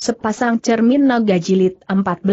Sepasang cermin naga jilid 14.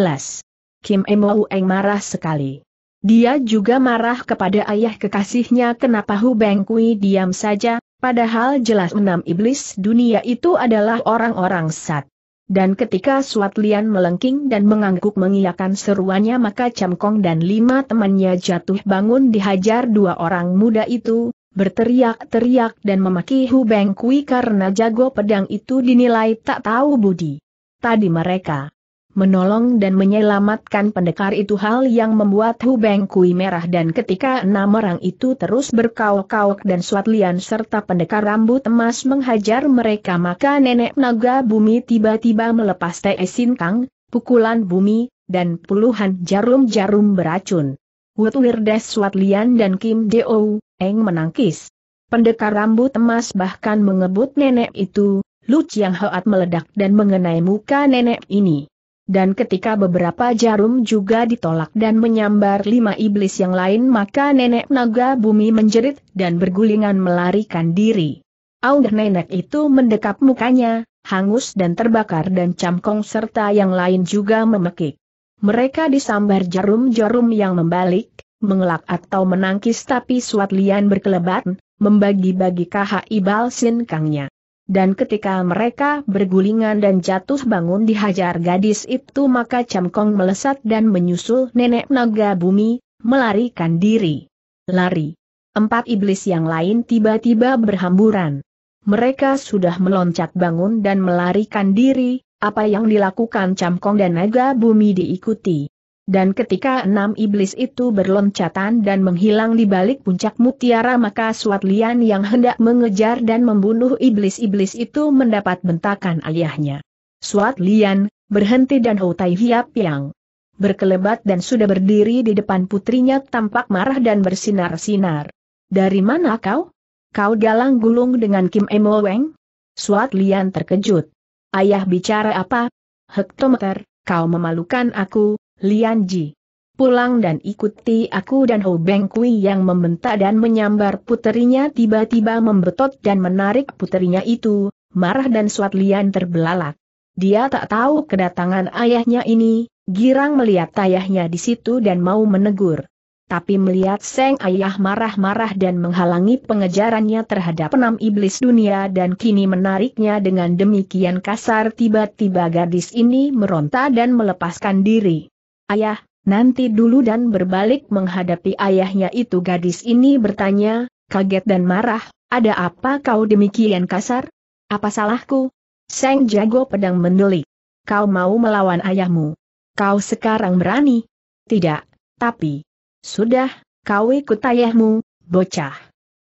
Kim Emou Eng marah sekali. Dia juga marah kepada ayah kekasihnya kenapa Hu Beng Kui diam saja, padahal jelas enam iblis dunia itu adalah orang-orang sat. Dan ketika Suat Lian melengking dan mengangguk mengiyakan seruannya maka Cham Kong dan lima temannya jatuh bangun dihajar dua orang muda itu, berteriak-teriak dan memaki Hu Beng Kui karena jago pedang itu dinilai tak tahu budi tadi mereka menolong dan menyelamatkan pendekar itu hal yang membuat Hubeng Kui merah dan ketika enam orang itu terus berkauk-kauk dan Swatlian serta pendekar rambut emas menghajar mereka maka nenek naga bumi tiba-tiba melepas Sin kang, pukulan bumi, dan puluhan jarum-jarum beracun. Wut Wirdes Swatlian dan Kim Deo, Eng menangkis. Pendekar rambut emas bahkan mengebut nenek itu, Lu Chiang Hoat meledak dan mengenai muka nenek ini. Dan ketika beberapa jarum juga ditolak dan menyambar lima iblis yang lain maka nenek naga bumi menjerit dan bergulingan melarikan diri. Aung nenek itu mendekap mukanya, hangus dan terbakar dan camkong serta yang lain juga memekik. Mereka disambar jarum-jarum yang membalik, mengelak atau menangkis tapi suat lian berkelebat, membagi-bagi KHI Balsin Kangnya. Dan ketika mereka bergulingan dan jatuh bangun dihajar gadis itu maka Camkong melesat dan menyusul nenek naga bumi, melarikan diri. Lari. Empat iblis yang lain tiba-tiba berhamburan. Mereka sudah meloncat bangun dan melarikan diri, apa yang dilakukan Camkong dan naga bumi diikuti. Dan ketika enam iblis itu berloncatan dan menghilang di balik puncak mutiara maka Suat Lian yang hendak mengejar dan membunuh iblis-iblis itu mendapat bentakan ayahnya. Suat Lian, berhenti dan Tai Hiap yang berkelebat dan sudah berdiri di depan putrinya tampak marah dan bersinar-sinar. Dari mana kau? Kau galang gulung dengan Kim Emo Weng? Suat Lian terkejut. Ayah bicara apa? Hektometer, kau memalukan aku, Lian Ji. Pulang dan ikuti aku dan Ho Beng Kui yang membentak dan menyambar puterinya tiba-tiba membetot dan menarik puterinya itu, marah dan suat Lian terbelalak. Dia tak tahu kedatangan ayahnya ini, girang melihat ayahnya di situ dan mau menegur. Tapi melihat Seng Ayah marah-marah dan menghalangi pengejarannya terhadap enam iblis dunia dan kini menariknya dengan demikian kasar tiba-tiba gadis ini meronta dan melepaskan diri. Ayah, nanti dulu dan berbalik menghadapi ayahnya itu gadis ini bertanya, kaget dan marah, ada apa kau demikian kasar? Apa salahku? Seng jago pedang mendelik. Kau mau melawan ayahmu. Kau sekarang berani? Tidak, tapi... Sudah, kau ikut ayahmu, bocah.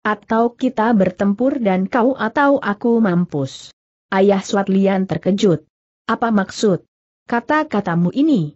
Atau kita bertempur dan kau atau aku mampus. Ayah Swatlian terkejut. Apa maksud? Kata-katamu ini?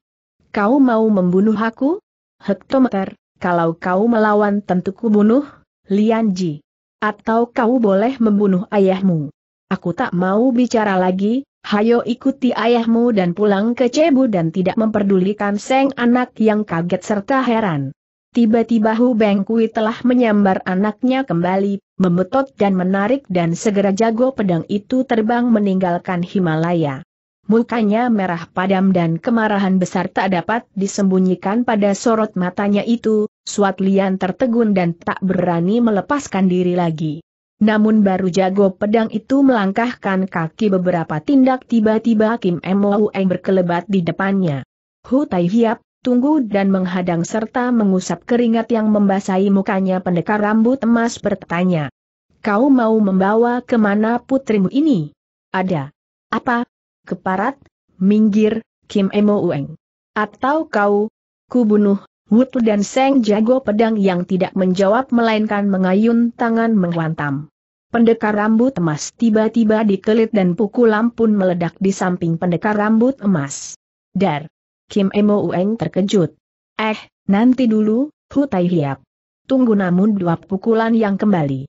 Kau mau membunuh aku? Hektometer, kalau kau melawan tentu kubunuh, Lian Ji. Atau kau boleh membunuh ayahmu. Aku tak mau bicara lagi, hayo ikuti ayahmu dan pulang ke Cebu dan tidak memperdulikan seng anak yang kaget serta heran. Tiba-tiba Hu Bengkui telah menyambar anaknya kembali, memetot dan menarik dan segera jago pedang itu terbang meninggalkan Himalaya mukanya merah padam dan kemarahan besar tak dapat disembunyikan pada sorot matanya itu, Suat Lian tertegun dan tak berani melepaskan diri lagi. Namun baru jago pedang itu melangkahkan kaki beberapa tindak tiba-tiba Kim Eng berkelebat di depannya. Hu Tai Hiap, tunggu dan menghadang serta mengusap keringat yang membasahi mukanya pendekar rambut emas bertanya. Kau mau membawa kemana putrimu ini? Ada. Apa, keparat, minggir, Kim Emo Ueng. Atau kau, kubunuh, Wutu dan Seng jago pedang yang tidak menjawab melainkan mengayun tangan menghantam. Pendekar rambut emas tiba-tiba dikelit dan pukulan pun meledak di samping pendekar rambut emas. Dar! Kim Emo Ueng terkejut. Eh, nanti dulu, Tai Hiap. Tunggu namun dua pukulan yang kembali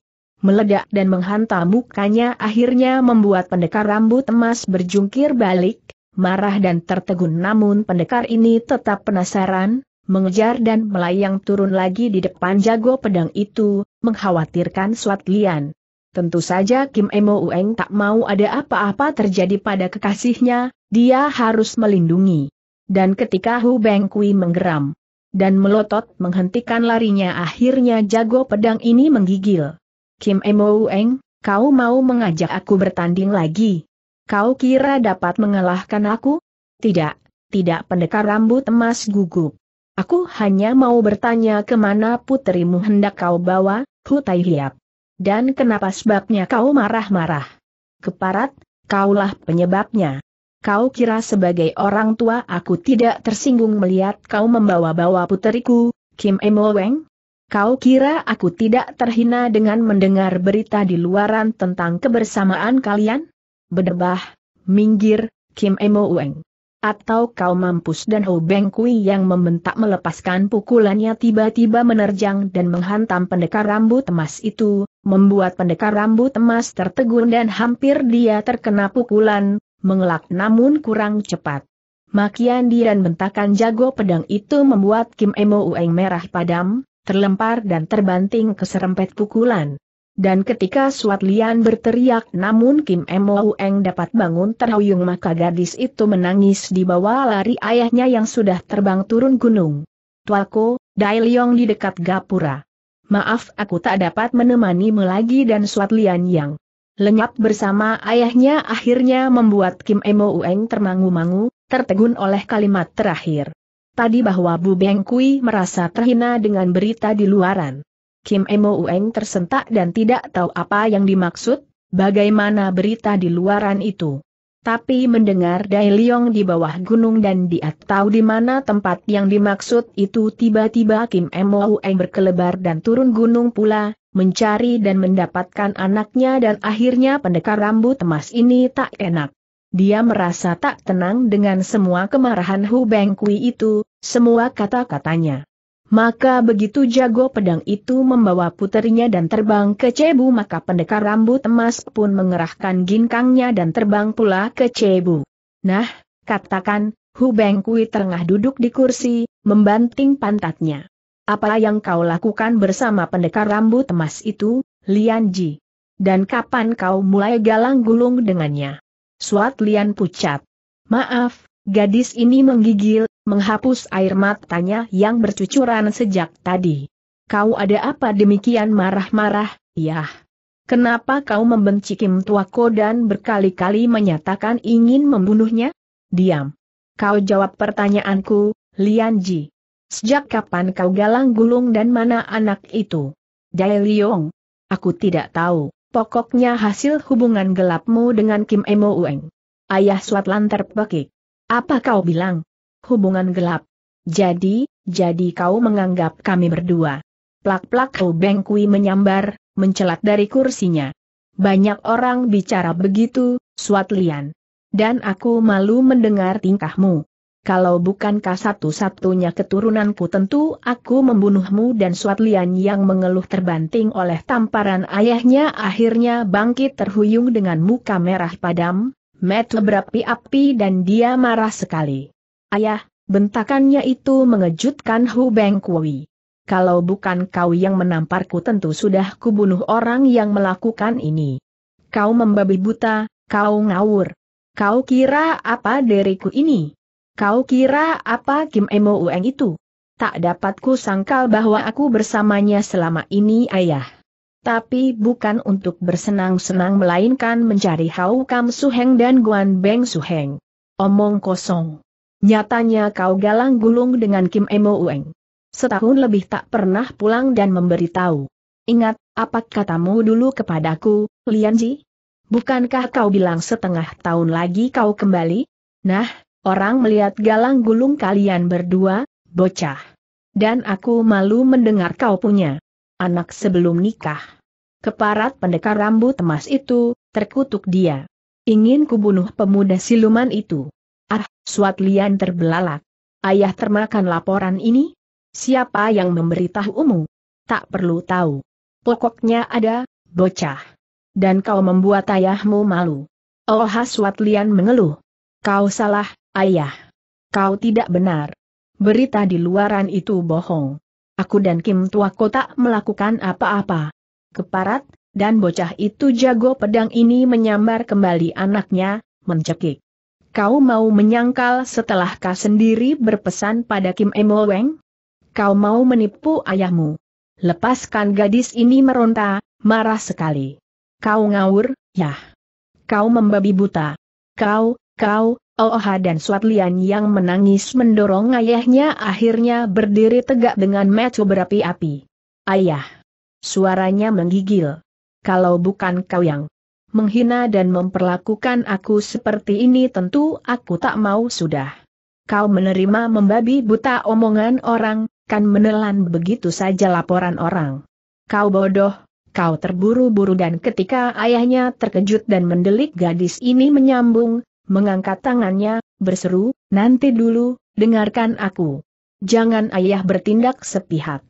meledak dan menghantam mukanya akhirnya membuat pendekar rambut emas berjungkir balik, marah dan tertegun namun pendekar ini tetap penasaran, mengejar dan melayang turun lagi di depan jago pedang itu, mengkhawatirkan Swat Lian. Tentu saja Kim Emo Ueng tak mau ada apa-apa terjadi pada kekasihnya, dia harus melindungi. Dan ketika Hu Beng Kui menggeram dan melotot menghentikan larinya akhirnya jago pedang ini menggigil. Kim Emo kau mau mengajak aku bertanding lagi? Kau kira dapat mengalahkan aku? Tidak, tidak pendekar rambut emas gugup. Aku hanya mau bertanya kemana putrimu hendak kau bawa, Hutai Hiap. Dan kenapa sebabnya kau marah-marah? Keparat, kaulah penyebabnya. Kau kira sebagai orang tua aku tidak tersinggung melihat kau membawa-bawa puteriku, Kim Emo Weng? Kau kira aku tidak terhina dengan mendengar berita di luaran tentang kebersamaan kalian? Bedebah, minggir, Kim Emo Ueng. Atau kau mampus dan Ho Beng Kui yang membentak melepaskan pukulannya tiba-tiba menerjang dan menghantam pendekar rambut emas itu, membuat pendekar rambut emas tertegun dan hampir dia terkena pukulan, mengelak namun kurang cepat. Makian dan bentakan jago pedang itu membuat Kim Emo Ueng merah padam, terlempar dan terbanting ke serempet pukulan. Dan ketika Suat Lian berteriak namun Kim Mo Eng dapat bangun terhuyung maka gadis itu menangis di bawah lari ayahnya yang sudah terbang turun gunung. Tualko, Dai Leong di dekat Gapura. Maaf aku tak dapat menemanimu lagi dan Suat Lian yang lenyap bersama ayahnya akhirnya membuat Kim Emo Eng termangu-mangu, tertegun oleh kalimat terakhir tadi bahwa Bu Beng Kui merasa terhina dengan berita di luaran. Kim Emo Ueng tersentak dan tidak tahu apa yang dimaksud, bagaimana berita di luaran itu. Tapi mendengar Dai Liong di bawah gunung dan dia tahu di mana tempat yang dimaksud itu tiba-tiba Kim Emo Ueng berkelebar dan turun gunung pula, mencari dan mendapatkan anaknya dan akhirnya pendekar rambut emas ini tak enak. Dia merasa tak tenang dengan semua kemarahan Hu Beng itu, semua kata-katanya. Maka begitu jago pedang itu membawa puterinya dan terbang ke Cebu maka pendekar rambut emas pun mengerahkan ginkangnya dan terbang pula ke Cebu. Nah, katakan, Hu Beng tengah duduk di kursi, membanting pantatnya. Apa yang kau lakukan bersama pendekar rambut emas itu, Lian Ji? Dan kapan kau mulai galang gulung dengannya? Suat Lian pucat. Maaf, gadis ini menggigil, menghapus air matanya yang bercucuran sejak tadi. Kau ada apa demikian marah-marah, yah? Kenapa kau membenci Kim Tuako dan berkali-kali menyatakan ingin membunuhnya? Diam. Kau jawab pertanyaanku, Lian Ji. Sejak kapan kau galang gulung dan mana anak itu? Dai Liong. Aku tidak tahu pokoknya hasil hubungan gelapmu dengan Kim Emo Ueng. Ayah Swatlan terpekik. Apa kau bilang? Hubungan gelap. Jadi, jadi kau menganggap kami berdua. Plak-plak Kau Bengkui menyambar, mencelat dari kursinya. Banyak orang bicara begitu, Swatlian. Dan aku malu mendengar tingkahmu kalau bukankah satu-satunya keturunanku tentu aku membunuhmu dan lian yang mengeluh terbanting oleh tamparan ayahnya akhirnya bangkit terhuyung dengan muka merah padam, Met berapi-api dan dia marah sekali. Ayah, bentakannya itu mengejutkan Hu Beng Kui. Kalau bukan kau yang menamparku tentu sudah kubunuh orang yang melakukan ini. Kau membabi buta, kau ngawur. Kau kira apa diriku ini? Kau kira apa Kim Emo Ueng itu? Tak dapatku sangkal bahwa aku bersamanya selama ini ayah. Tapi bukan untuk bersenang-senang melainkan mencari Hau Kam Suheng dan Guan Beng Suheng. Omong kosong. Nyatanya kau galang gulung dengan Kim Emo Ueng. Setahun lebih tak pernah pulang dan memberitahu. Ingat, apa katamu dulu kepadaku, Lianji? Bukankah kau bilang setengah tahun lagi kau kembali? Nah, Orang melihat galang gulung kalian berdua, bocah. Dan aku malu mendengar kau punya anak sebelum nikah. Keparat pendekar rambut emas itu, terkutuk dia. Ingin kubunuh pemuda siluman itu. Ah, suat lian terbelalak. Ayah termakan laporan ini? Siapa yang memberitahu umum? Tak perlu tahu. Pokoknya ada, bocah. Dan kau membuat ayahmu malu. Oh Haswatlian mengeluh. Kau salah, Ayah, kau tidak benar. Berita di luaran itu bohong. Aku dan Kim Tua Kota melakukan apa-apa. Keparat, dan bocah itu jago pedang ini menyambar kembali anaknya, mencekik. Kau mau menyangkal setelah kau sendiri berpesan pada Kim Emo Weng? Kau mau menipu ayahmu. Lepaskan gadis ini meronta, marah sekali. Kau ngawur, yah. Kau membabi buta. Kau, kau, Oha oh, dan Suatlian yang menangis mendorong ayahnya akhirnya berdiri tegak dengan metu berapi-api. Ayah! Suaranya menggigil. Kalau bukan kau yang menghina dan memperlakukan aku seperti ini tentu aku tak mau sudah. Kau menerima membabi buta omongan orang, kan menelan begitu saja laporan orang. Kau bodoh, kau terburu-buru dan ketika ayahnya terkejut dan mendelik gadis ini menyambung, mengangkat tangannya, berseru, nanti dulu, dengarkan aku. Jangan ayah bertindak sepihak.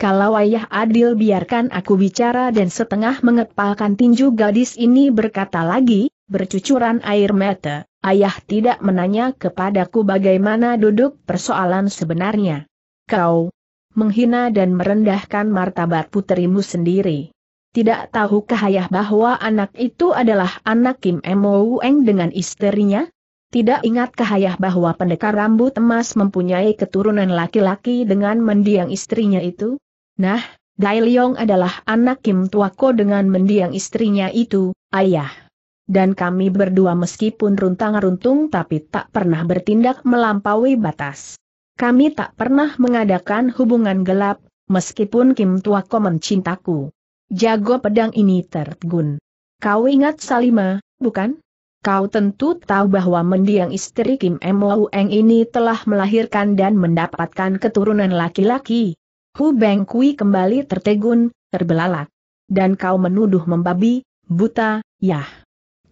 Kalau ayah adil biarkan aku bicara dan setengah mengepalkan tinju gadis ini berkata lagi, bercucuran air mata, ayah tidak menanya kepadaku bagaimana duduk persoalan sebenarnya. Kau menghina dan merendahkan martabat putrimu sendiri. Tidak tahukah ayah bahwa anak itu adalah anak Kim Emo Eng dengan istrinya? Tidak ingatkah ayah bahwa pendekar rambut emas mempunyai keturunan laki-laki dengan mendiang istrinya itu? Nah, Dai Leong adalah anak Kim Tuako dengan mendiang istrinya itu, ayah. Dan kami berdua meskipun runtang-runtung tapi tak pernah bertindak melampaui batas. Kami tak pernah mengadakan hubungan gelap, meskipun Kim Tuako mencintaku. Jago pedang ini tertegun. Kau ingat Salima, bukan? Kau tentu tahu bahwa mendiang istri Kim Eng ini telah melahirkan dan mendapatkan keturunan laki-laki. Hu Beng Kui kembali tertegun, terbelalak. Dan kau menuduh membabi, buta, yah.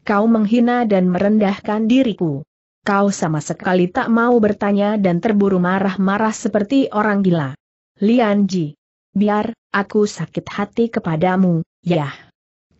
Kau menghina dan merendahkan diriku. Kau sama sekali tak mau bertanya dan terburu marah-marah seperti orang gila. Lian Ji. Biar, aku sakit hati kepadamu, yah.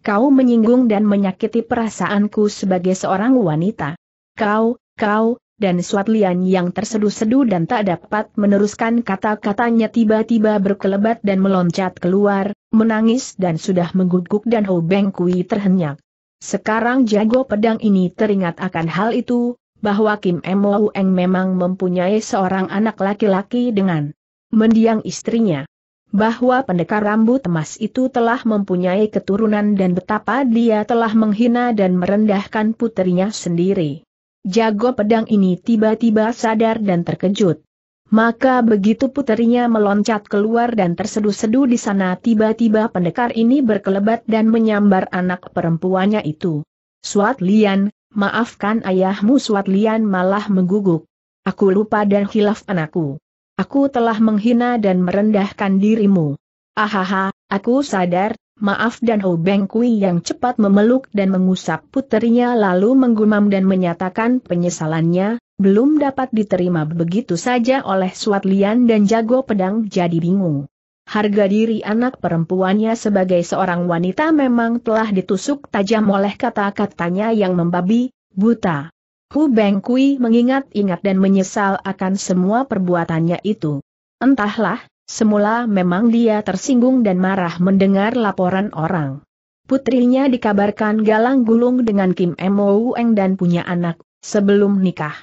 Kau menyinggung dan menyakiti perasaanku sebagai seorang wanita. Kau, kau, dan Suatlian yang terseduh-seduh dan tak dapat meneruskan kata-katanya tiba-tiba berkelebat dan meloncat keluar, menangis dan sudah mengguguk dan Beng Kui terhenyak. Sekarang jago pedang ini teringat akan hal itu, bahwa Kim Emo Eng memang mempunyai seorang anak laki-laki dengan mendiang istrinya bahwa pendekar rambut emas itu telah mempunyai keturunan dan betapa dia telah menghina dan merendahkan putrinya sendiri. Jago pedang ini tiba-tiba sadar dan terkejut. Maka begitu putrinya meloncat keluar dan terseduh-seduh di sana tiba-tiba pendekar ini berkelebat dan menyambar anak perempuannya itu. Suat Lian, maafkan ayahmu Suat Lian malah mengguguk. Aku lupa dan hilaf anakku. Aku telah menghina dan merendahkan dirimu. Ahaha, aku sadar, maaf dan Ho Beng Kui yang cepat memeluk dan mengusap puterinya lalu menggumam dan menyatakan penyesalannya, belum dapat diterima begitu saja oleh Suat Lian dan Jago Pedang jadi bingung. Harga diri anak perempuannya sebagai seorang wanita memang telah ditusuk tajam oleh kata-katanya yang membabi, buta. Hu Bengkui mengingat-ingat dan menyesal akan semua perbuatannya itu. Entahlah, semula memang dia tersinggung dan marah mendengar laporan orang. Putrinya dikabarkan galang gulung dengan Kim Mo Eng dan punya anak, sebelum nikah.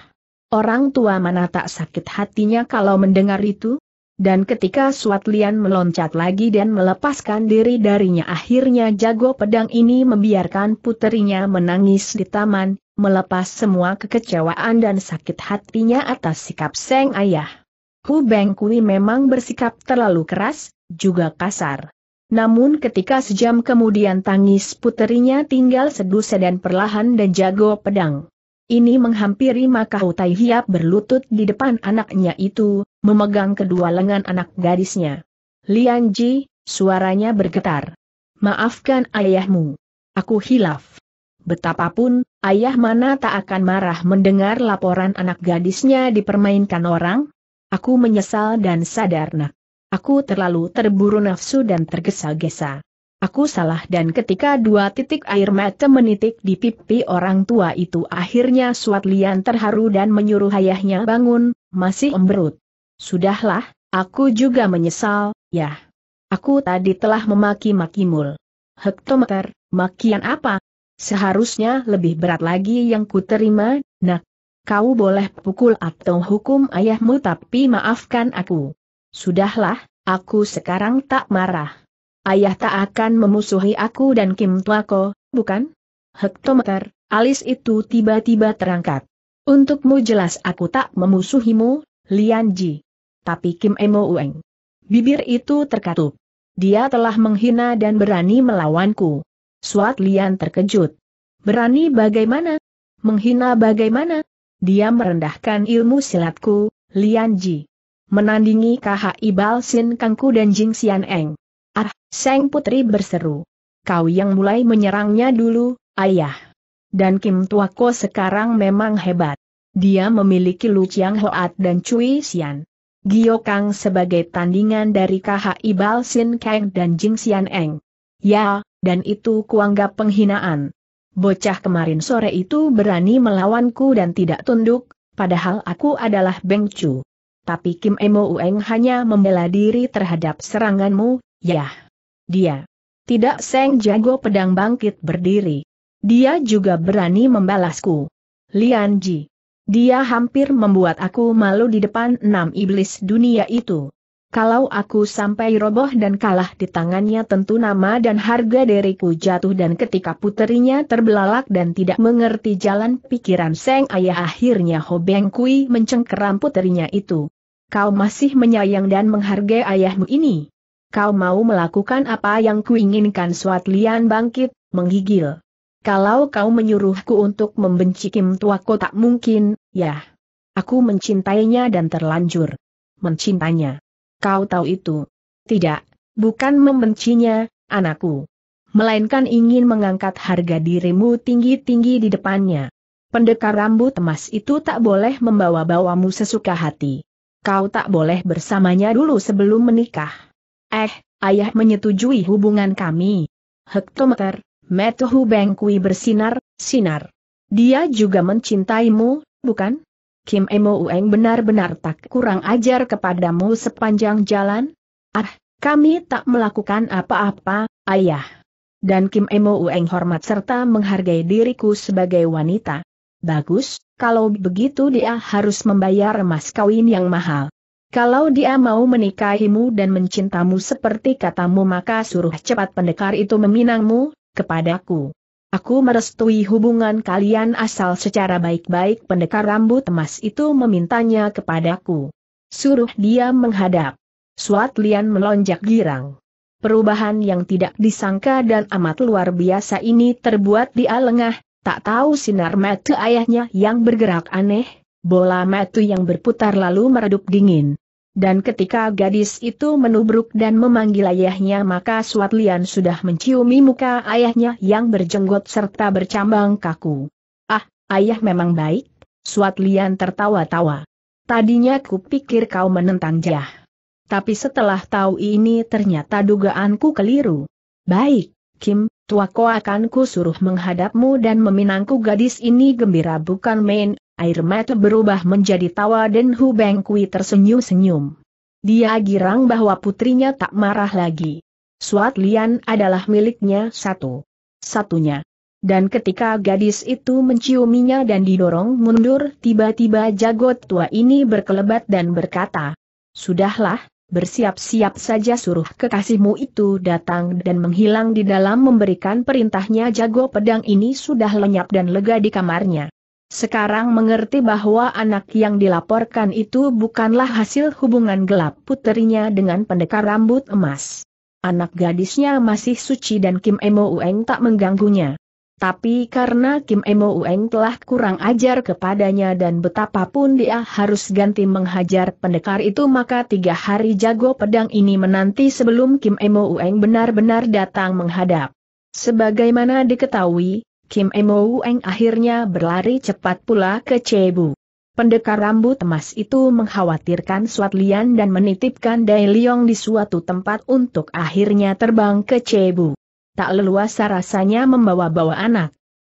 Orang tua mana tak sakit hatinya kalau mendengar itu? Dan ketika Suat Lian meloncat lagi dan melepaskan diri darinya akhirnya jago pedang ini membiarkan putrinya menangis di taman, melepas semua kekecewaan dan sakit hatinya atas sikap Seng Ayah. Hu Beng memang bersikap terlalu keras, juga kasar. Namun ketika sejam kemudian tangis puterinya tinggal sedusa dan perlahan dan jago pedang. Ini menghampiri maka Tai Hiap berlutut di depan anaknya itu, memegang kedua lengan anak gadisnya. Lian Ji, suaranya bergetar. Maafkan ayahmu. Aku hilaf. Betapapun, ayah mana tak akan marah mendengar laporan anak gadisnya dipermainkan orang? Aku menyesal dan sadar nak. Aku terlalu terburu nafsu dan tergesa-gesa. Aku salah dan ketika dua titik air mata menitik di pipi orang tua itu akhirnya Suat Lian terharu dan menyuruh ayahnya bangun, masih emberut. Sudahlah, aku juga menyesal, Ya, Aku tadi telah memaki-maki mul. Hektometer, makian apa? Seharusnya lebih berat lagi yang kuterima, nak. Kau boleh pukul atau hukum ayahmu tapi maafkan aku. Sudahlah, aku sekarang tak marah. Ayah tak akan memusuhi aku dan Kim Tuako, bukan? Hektometer, alis itu tiba-tiba terangkat. Untukmu jelas aku tak memusuhimu, Lian Ji. Tapi Kim Emo Ueng. Bibir itu terkatup. Dia telah menghina dan berani melawanku. Suat Lian terkejut. Berani bagaimana? Menghina bagaimana? Dia merendahkan ilmu silatku, Lian Ji. Menandingi KHI Sin Kangku dan Jing Xian Eng. Ah, Seng Putri berseru. Kau yang mulai menyerangnya dulu, ayah. Dan Kim Tua Ko sekarang memang hebat. Dia memiliki Lu Chiang Hoat dan Cui Xian. Gio Kang sebagai tandingan dari KHI Sin Kang dan Jing Xian Eng. Ya, dan itu kuanggap penghinaan. Bocah kemarin sore itu berani melawanku dan tidak tunduk, padahal aku adalah Beng Tapi Kim Emo Ueng hanya membela diri terhadap seranganmu, ya. Dia. Tidak Seng jago pedang bangkit berdiri. Dia juga berani membalasku. Lian Ji. Dia hampir membuat aku malu di depan enam iblis dunia itu. Kalau aku sampai roboh dan kalah di tangannya tentu nama dan harga diriku jatuh dan ketika puterinya terbelalak dan tidak mengerti jalan pikiran Seng Ayah akhirnya Hobeng Kui mencengkeram puterinya itu. Kau masih menyayang dan menghargai ayahmu ini. Kau mau melakukan apa yang kuinginkan Suat Lian bangkit, menggigil. Kalau kau menyuruhku untuk membenci Kim Tuako tak mungkin, ya. Aku mencintainya dan terlanjur. Mencintanya. Kau tahu itu? Tidak, bukan membencinya, anakku. Melainkan ingin mengangkat harga dirimu tinggi-tinggi di depannya. Pendekar rambut emas itu tak boleh membawa-bawamu sesuka hati. Kau tak boleh bersamanya dulu sebelum menikah. Eh, ayah menyetujui hubungan kami. Hektometer, Metuhu Bengkui bersinar, sinar. Dia juga mencintaimu, bukan? Kim Emo Ueng benar-benar tak kurang ajar kepadamu sepanjang jalan? Ah, kami tak melakukan apa-apa, ayah. Dan Kim Emo Ueng hormat serta menghargai diriku sebagai wanita. Bagus, kalau begitu dia harus membayar emas kawin yang mahal. Kalau dia mau menikahimu dan mencintamu seperti katamu maka suruh cepat pendekar itu meminangmu, kepadaku. Aku merestui hubungan kalian asal secara baik-baik pendekar rambut emas itu memintanya kepadaku. Suruh dia menghadap. Suat Lian melonjak girang. Perubahan yang tidak disangka dan amat luar biasa ini terbuat di alengah, tak tahu sinar mata ayahnya yang bergerak aneh, bola mata yang berputar lalu meredup dingin. Dan ketika gadis itu menubruk dan memanggil ayahnya maka Suat sudah menciumi muka ayahnya yang berjenggot serta bercambang kaku. Ah, ayah memang baik, Suat tertawa-tawa. Tadinya ku pikir kau menentang jah. Tapi setelah tahu ini ternyata dugaanku keliru. Baik, Kim, tuaku akan ku suruh menghadapmu dan meminangku gadis ini gembira bukan main, air mata berubah menjadi tawa dan Hu Bengkui tersenyum-senyum. Dia girang bahwa putrinya tak marah lagi. Suat Lian adalah miliknya satu. Satunya. Dan ketika gadis itu menciuminya dan didorong mundur, tiba-tiba jagot tua ini berkelebat dan berkata, Sudahlah, bersiap-siap saja suruh kekasihmu itu datang dan menghilang di dalam memberikan perintahnya jago pedang ini sudah lenyap dan lega di kamarnya. Sekarang mengerti bahwa anak yang dilaporkan itu bukanlah hasil hubungan gelap puterinya dengan pendekar rambut emas. Anak gadisnya masih suci dan Kim Emo Ueng tak mengganggunya. Tapi karena Kim Emo Ueng telah kurang ajar kepadanya dan betapapun dia harus ganti menghajar pendekar itu maka tiga hari jago pedang ini menanti sebelum Kim Emo Ueng benar-benar datang menghadap. Sebagaimana diketahui, Kim Emo Eng akhirnya berlari cepat pula ke Cebu. Pendekar rambut emas itu mengkhawatirkan Suat Lian dan menitipkan Dai Liong di suatu tempat untuk akhirnya terbang ke Cebu. Tak leluasa rasanya membawa-bawa anak.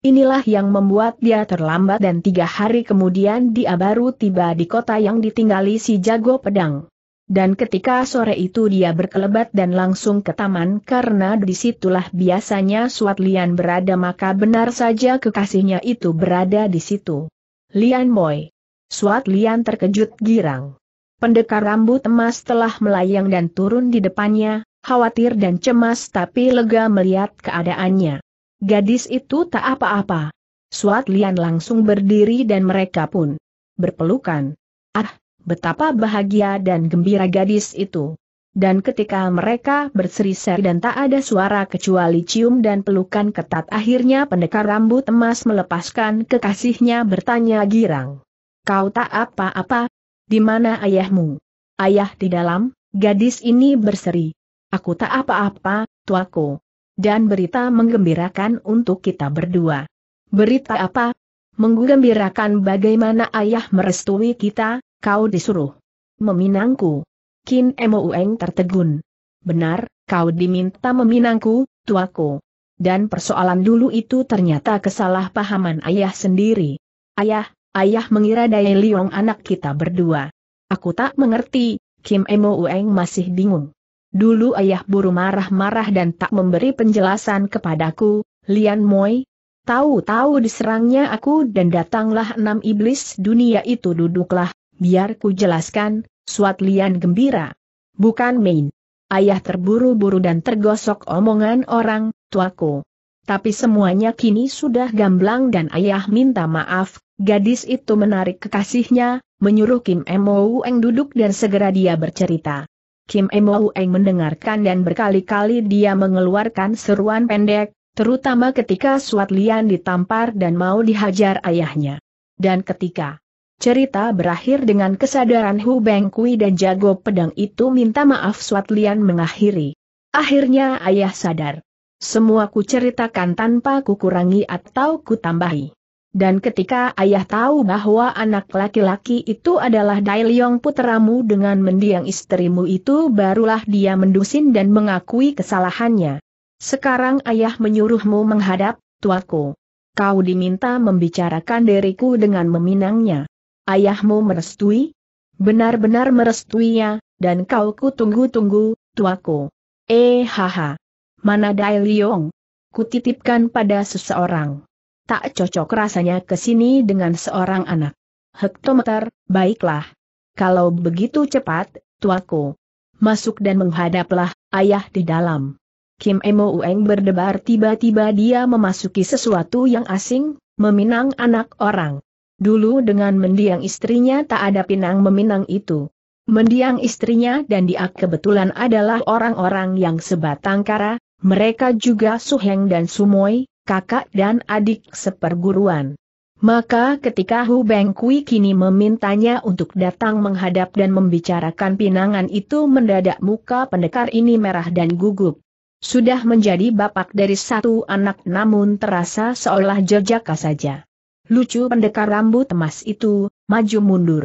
Inilah yang membuat dia terlambat dan tiga hari kemudian dia baru tiba di kota yang ditinggali si jago pedang. Dan ketika sore itu dia berkelebat dan langsung ke taman karena disitulah biasanya Suat Lian berada maka benar saja kekasihnya itu berada di situ. Lian Moy. Suat Lian terkejut girang. Pendekar rambut emas telah melayang dan turun di depannya, khawatir dan cemas tapi lega melihat keadaannya. Gadis itu tak apa-apa. Suat Lian langsung berdiri dan mereka pun berpelukan. Ah, Betapa bahagia dan gembira gadis itu. Dan ketika mereka berseri-seri dan tak ada suara kecuali cium dan pelukan ketat akhirnya pendekar rambut emas melepaskan kekasihnya bertanya girang. Kau tak apa-apa? Di mana ayahmu? Ayah di dalam, gadis ini berseri. Aku tak apa-apa, tuaku. Dan berita menggembirakan untuk kita berdua. Berita apa? Menggembirakan bagaimana ayah merestui kita, Kau disuruh. Meminangku. Kin Emo Ueng tertegun. Benar, kau diminta meminangku, tuaku. Dan persoalan dulu itu ternyata kesalahpahaman ayah sendiri. Ayah, ayah mengira Dai Liong anak kita berdua. Aku tak mengerti, Kim Emo Ueng masih bingung. Dulu ayah buru marah-marah dan tak memberi penjelasan kepadaku, Lian Moi. Tahu-tahu diserangnya aku dan datanglah enam iblis dunia itu duduklah, biar ku jelaskan, Suat Lian gembira. Bukan main. Ayah terburu-buru dan tergosok omongan orang, tuaku. Tapi semuanya kini sudah gamblang dan ayah minta maaf, gadis itu menarik kekasihnya, menyuruh Kim Emo Eng duduk dan segera dia bercerita. Kim Emo Eng mendengarkan dan berkali-kali dia mengeluarkan seruan pendek, terutama ketika Suat Lian ditampar dan mau dihajar ayahnya. Dan ketika Cerita berakhir dengan kesadaran Hu Beng Kui dan jago pedang itu minta maaf Suat Lian mengakhiri. Akhirnya ayah sadar. Semua ku ceritakan tanpa ku kurangi atau ku tambahi. Dan ketika ayah tahu bahwa anak laki-laki itu adalah Dai Liong puteramu dengan mendiang istrimu itu barulah dia mendusin dan mengakui kesalahannya. Sekarang ayah menyuruhmu menghadap, tuaku. Kau diminta membicarakan diriku dengan meminangnya. Ayahmu merestui? Benar-benar merestuinya, dan kau ku tunggu-tunggu, tuaku. Eh haha. Mana Dai Liong? Kutitipkan pada seseorang. Tak cocok rasanya ke sini dengan seorang anak. Hektometer, baiklah. Kalau begitu cepat, tuaku. Masuk dan menghadaplah, ayah di dalam. Kim Emo Ueng berdebar tiba-tiba dia memasuki sesuatu yang asing, meminang anak orang. Dulu dengan mendiang istrinya tak ada pinang meminang itu. Mendiang istrinya dan dia kebetulan adalah orang-orang yang sebatang kara, mereka juga Suheng dan Sumoy, kakak dan adik seperguruan. Maka ketika Hu Beng Kui kini memintanya untuk datang menghadap dan membicarakan pinangan itu mendadak muka pendekar ini merah dan gugup. Sudah menjadi bapak dari satu anak namun terasa seolah jejaka saja. Lucu pendekar rambut emas itu, maju mundur.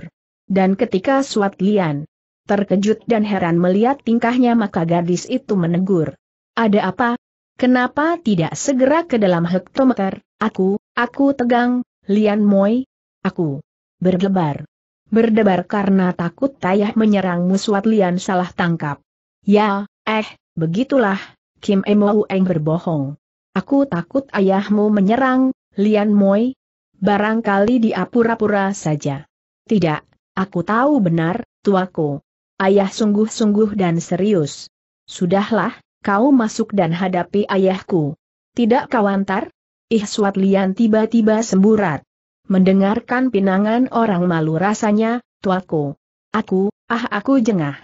Dan ketika Suat Lian terkejut dan heran melihat tingkahnya maka gadis itu menegur. Ada apa? Kenapa tidak segera ke dalam hektometer? Aku, aku tegang, Lian Moi. Aku berdebar. Berdebar karena takut tayah menyerangmu Suat Lian salah tangkap. Ya, eh, begitulah, Kim Emoeng berbohong. Aku takut ayahmu menyerang, Lian Moi, Barangkali dia pura-pura saja. Tidak, aku tahu benar, tuaku. Ayah sungguh-sungguh dan serius. Sudahlah, kau masuk dan hadapi ayahku. Tidak kau antar? Ihswat Lian tiba-tiba semburat. Mendengarkan pinangan orang malu rasanya, tuaku. Aku, ah aku jengah.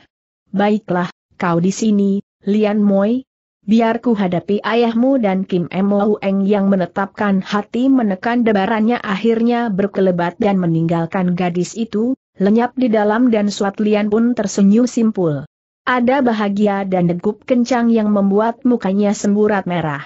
Baiklah, kau di sini, Lian Moi, Biar ku hadapi ayahmu dan Kim Emoeng yang menetapkan hati menekan debarannya akhirnya berkelebat dan meninggalkan gadis itu, lenyap di dalam dan Suat Lian pun tersenyum simpul. Ada bahagia dan degup kencang yang membuat mukanya semburat merah.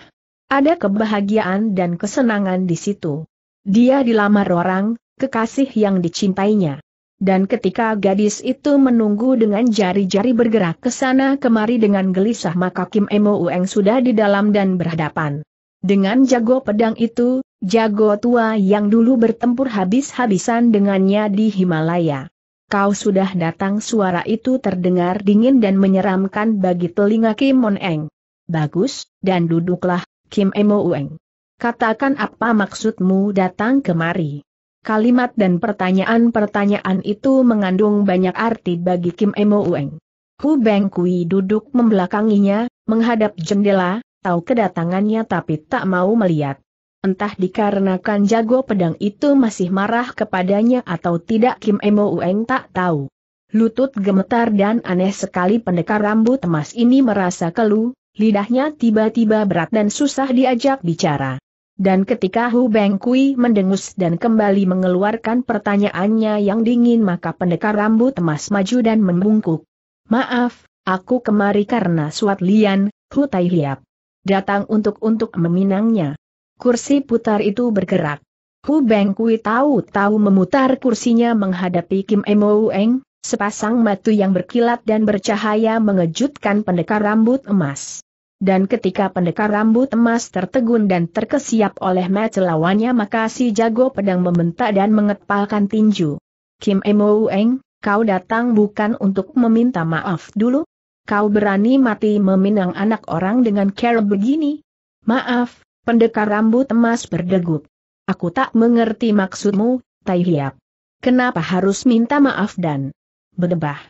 Ada kebahagiaan dan kesenangan di situ. Dia dilamar orang, kekasih yang dicintainya. Dan ketika gadis itu menunggu dengan jari-jari bergerak ke sana kemari dengan gelisah maka Kim Emo Ueng sudah di dalam dan berhadapan. Dengan jago pedang itu, jago tua yang dulu bertempur habis-habisan dengannya di Himalaya. Kau sudah datang suara itu terdengar dingin dan menyeramkan bagi telinga Kim Mon Eng. Bagus, dan duduklah, Kim Emo Ueng. Katakan apa maksudmu datang kemari. Kalimat dan pertanyaan-pertanyaan itu mengandung banyak arti bagi Kim Emo Ueng. Hu Beng Kui duduk membelakanginya, menghadap jendela, tahu kedatangannya tapi tak mau melihat. Entah dikarenakan jago pedang itu masih marah kepadanya atau tidak Kim Emo Ueng tak tahu. Lutut gemetar dan aneh sekali pendekar rambut emas ini merasa keluh, lidahnya tiba-tiba berat dan susah diajak bicara. Dan ketika Hu Beng Kui mendengus dan kembali mengeluarkan pertanyaannya yang dingin maka pendekar rambut emas maju dan membungkuk. Maaf, aku kemari karena Suat Lian, Hu Tai Liap. Datang untuk-untuk meminangnya. Kursi putar itu bergerak. Hu Beng Kui tahu-tahu memutar kursinya menghadapi Kim Emo Eng, sepasang matu yang berkilat dan bercahaya mengejutkan pendekar rambut emas. Dan ketika pendekar rambut emas tertegun dan terkesiap oleh match lawannya maka si jago pedang membentak dan mengepalkan tinju. Kim Emo Eng, kau datang bukan untuk meminta maaf dulu? Kau berani mati meminang anak orang dengan cara begini? Maaf, pendekar rambut emas berdegup. Aku tak mengerti maksudmu, Tai Hiap. Kenapa harus minta maaf dan berdebah?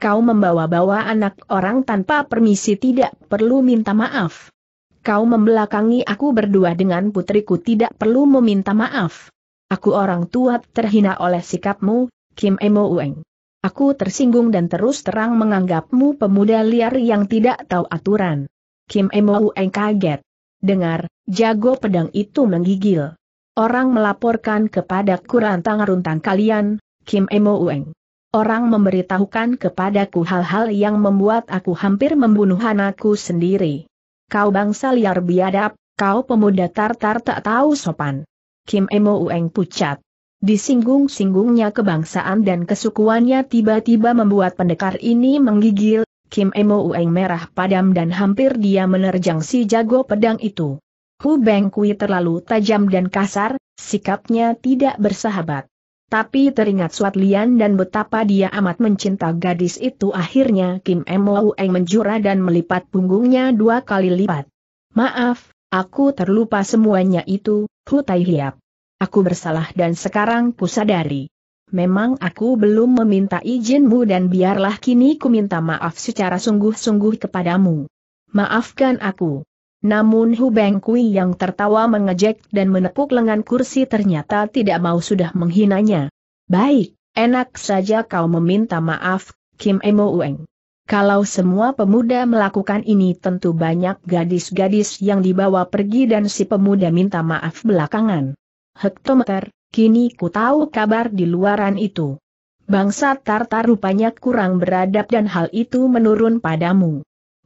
Kau membawa-bawa anak orang tanpa permisi tidak perlu minta maaf. Kau membelakangi aku berdua dengan putriku tidak perlu meminta maaf. Aku orang tua terhina oleh sikapmu, Kim Emo Ueng. Aku tersinggung dan terus terang menganggapmu pemuda liar yang tidak tahu aturan. Kim Emo Ueng kaget. Dengar, jago pedang itu menggigil. Orang melaporkan kepada kurantang runtang kalian, Kim Emo Ueng. Orang memberitahukan kepadaku hal-hal yang membuat aku hampir membunuh anakku sendiri. Kau bangsa liar biadab, kau pemuda tartar tak tahu sopan. Kim Emo Ueng pucat. Disinggung-singgungnya kebangsaan dan kesukuannya tiba-tiba membuat pendekar ini menggigil, Kim Emo Ueng merah padam dan hampir dia menerjang si jago pedang itu. Hu Beng Kui terlalu tajam dan kasar, sikapnya tidak bersahabat. Tapi teringat Suat Lian dan betapa dia amat mencinta gadis itu akhirnya Kim Mou Eng menjura dan melipat punggungnya dua kali lipat. Maaf, aku terlupa semuanya itu, Hu Tai Hiap. Aku bersalah dan sekarang ku sadari. Memang aku belum meminta izinmu dan biarlah kini ku minta maaf secara sungguh-sungguh kepadamu. Maafkan aku. Namun Hubeng Kui yang tertawa mengejek dan menepuk lengan kursi ternyata tidak mau sudah menghinanya. Baik, enak saja kau meminta maaf, Kim Emo Ueng. Kalau semua pemuda melakukan ini tentu banyak gadis-gadis yang dibawa pergi dan si pemuda minta maaf belakangan. Hektometer, kini ku tahu kabar di luaran itu. Bangsa Tartar rupanya kurang beradab dan hal itu menurun padamu.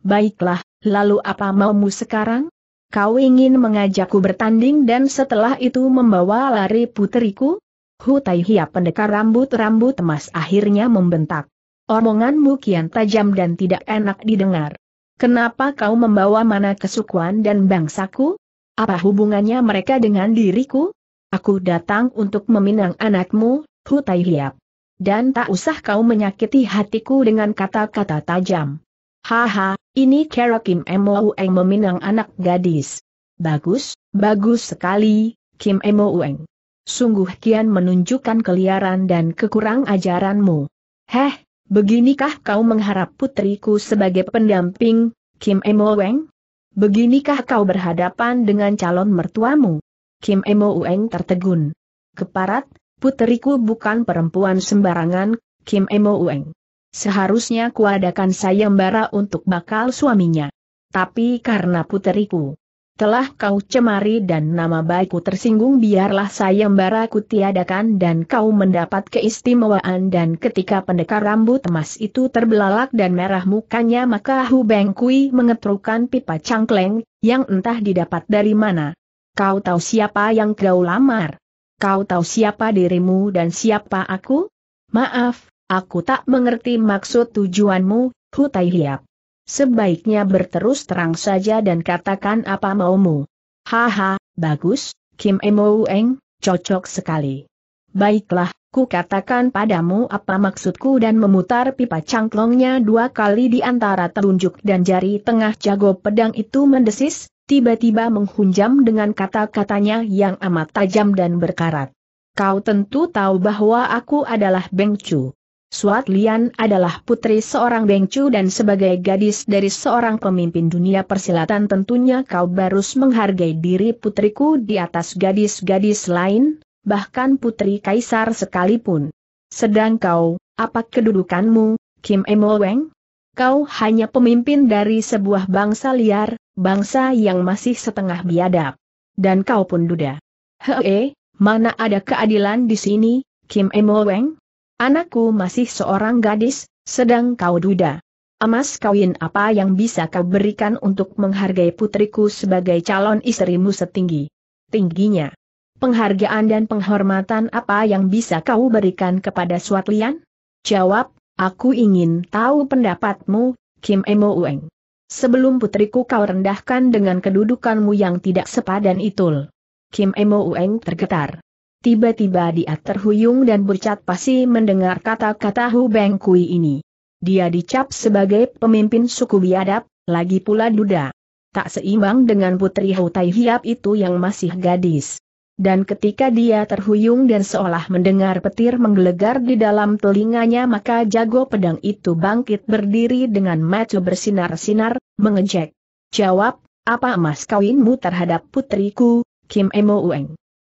Baiklah, Lalu apa maumu sekarang? Kau ingin mengajakku bertanding dan setelah itu membawa lari puteriku? Tai Hia pendekar rambut-rambut emas akhirnya membentak. Omonganmu kian tajam dan tidak enak didengar. Kenapa kau membawa mana kesukuan dan bangsaku? Apa hubungannya mereka dengan diriku? Aku datang untuk meminang anakmu, Tai Hia, Dan tak usah kau menyakiti hatiku dengan kata-kata tajam. Haha, ini Kera Kim Emoueng meminang anak gadis. Bagus, bagus sekali, Kim Emoueng. Sungguh kian menunjukkan keliaran dan kekurang ajaranmu. Heh, beginikah kau mengharap putriku sebagai pendamping, Kim Emoueng? Beginikah kau berhadapan dengan calon mertuamu? Kim Emoueng tertegun. Keparat, putriku bukan perempuan sembarangan, Kim Emoueng. Seharusnya kuadakan sayembara untuk bakal suaminya. Tapi karena puteriku telah kau cemari dan nama baikku tersinggung biarlah sayembaraku tiadakan dan kau mendapat keistimewaan dan ketika pendekar rambut emas itu terbelalak dan merah mukanya maka Hu Bengkui mengetrukan pipa cangkleng, yang entah didapat dari mana. Kau tahu siapa yang kau lamar? Kau tahu siapa dirimu dan siapa aku? Maaf, Aku tak mengerti maksud tujuanmu, Hutai Hiap. Sebaiknya berterus terang saja dan katakan apa maumu. Haha, bagus, Kim Emo Eng, cocok sekali. Baiklah, ku katakan padamu apa maksudku dan memutar pipa cangklongnya dua kali di antara telunjuk dan jari tengah jago pedang itu mendesis, tiba-tiba menghunjam dengan kata-katanya yang amat tajam dan berkarat. Kau tentu tahu bahwa aku adalah Beng Chu. Suat Lian adalah putri seorang Bengcu dan sebagai gadis dari seorang pemimpin dunia persilatan tentunya kau harus menghargai diri putriku di atas gadis-gadis lain, bahkan putri kaisar sekalipun. Sedang kau, apa kedudukanmu, Kim Emo Weng? Kau hanya pemimpin dari sebuah bangsa liar, bangsa yang masih setengah biadab. Dan kau pun duda. Hee, mana ada keadilan di sini, Kim Emo Weng? Anakku masih seorang gadis, sedang kau duda. Emas kawin apa yang bisa kau berikan untuk menghargai putriku sebagai calon istrimu setinggi? Tingginya. Penghargaan dan penghormatan apa yang bisa kau berikan kepada Suatlian? Jawab, aku ingin tahu pendapatmu, Kim Emo Ueng. Sebelum putriku kau rendahkan dengan kedudukanmu yang tidak sepadan itul. Kim Emo Ueng tergetar. Tiba-tiba dia terhuyung dan bercat pasi mendengar kata-kata Hu Beng Kui ini. Dia dicap sebagai pemimpin suku biadab, lagi pula duda. Tak seimbang dengan putri Hu Tai Hiap itu yang masih gadis. Dan ketika dia terhuyung dan seolah mendengar petir menggelegar di dalam telinganya maka jago pedang itu bangkit berdiri dengan mata bersinar-sinar, mengejek. Jawab, apa mas kawinmu terhadap putriku, Kim Emo Ueng?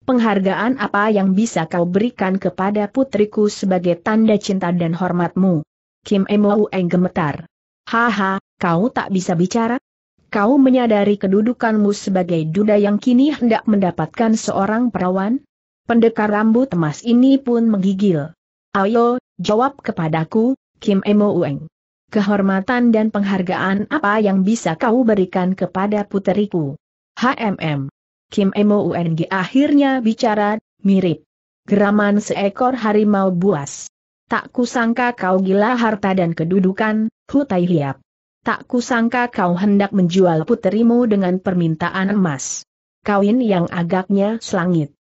penghargaan apa yang bisa kau berikan kepada putriku sebagai tanda cinta dan hormatmu? Kim Emo Eng gemetar. Haha, kau tak bisa bicara? Kau menyadari kedudukanmu sebagai duda yang kini hendak mendapatkan seorang perawan? Pendekar rambut emas ini pun menggigil. Ayo, jawab kepadaku, Kim Emo Ueng. Kehormatan dan penghargaan apa yang bisa kau berikan kepada puteriku? HMM. Kim Moung akhirnya bicara, mirip. Geraman seekor harimau buas. Tak kusangka kau gila harta dan kedudukan, Hutai Hiap. Tak kusangka kau hendak menjual puterimu dengan permintaan emas. Kawin yang agaknya selangit.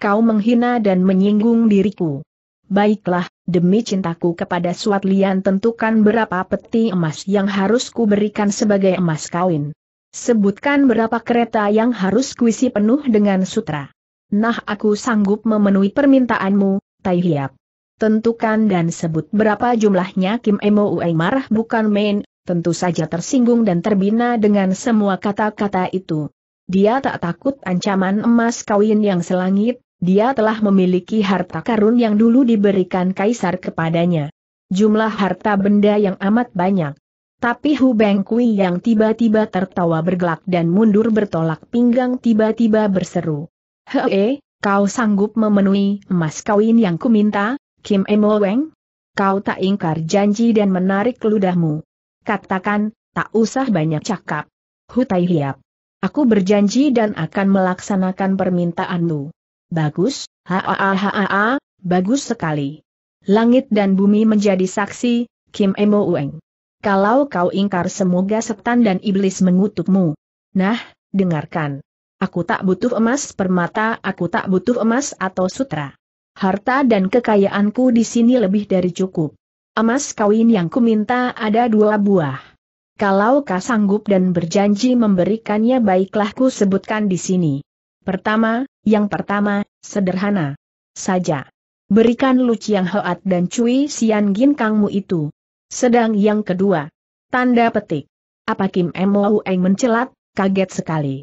Kau menghina dan menyinggung diriku. Baiklah, demi cintaku kepada Suat Lian tentukan berapa peti emas yang harus kuberikan sebagai emas kawin. Sebutkan berapa kereta yang harus kuisi penuh dengan sutra. Nah aku sanggup memenuhi permintaanmu, Tai Hiap. Tentukan dan sebut berapa jumlahnya Kim Emo Uai marah bukan main, tentu saja tersinggung dan terbina dengan semua kata-kata itu. Dia tak takut ancaman emas kawin yang selangit, dia telah memiliki harta karun yang dulu diberikan kaisar kepadanya. Jumlah harta benda yang amat banyak. Tapi Hu Beng Kui yang tiba-tiba tertawa bergelak dan mundur bertolak pinggang tiba-tiba berseru. Hei, eh, kau sanggup memenuhi emas kawin yang kuminta, Kim Emo Weng? Kau tak ingkar janji dan menarik ludahmu. Katakan, tak usah banyak cakap. Hu Tai Hiap. Aku berjanji dan akan melaksanakan permintaanmu. Bagus, haa ha ha bagus sekali. Langit dan bumi menjadi saksi, Kim Emo Weng. Kalau kau ingkar semoga setan dan iblis mengutukmu. Nah, dengarkan. Aku tak butuh emas permata, aku tak butuh emas atau sutra. Harta dan kekayaanku di sini lebih dari cukup. Emas kawin yang kuminta ada dua buah. Kalau kau sanggup dan berjanji memberikannya baiklah ku sebutkan di sini. Pertama, yang pertama, sederhana. Saja. Berikan Lu Chiang Hoat dan Cui Sian Gin Kangmu itu. Sedang yang kedua, tanda petik. Apa Kim Mo Eng mencelat, kaget sekali.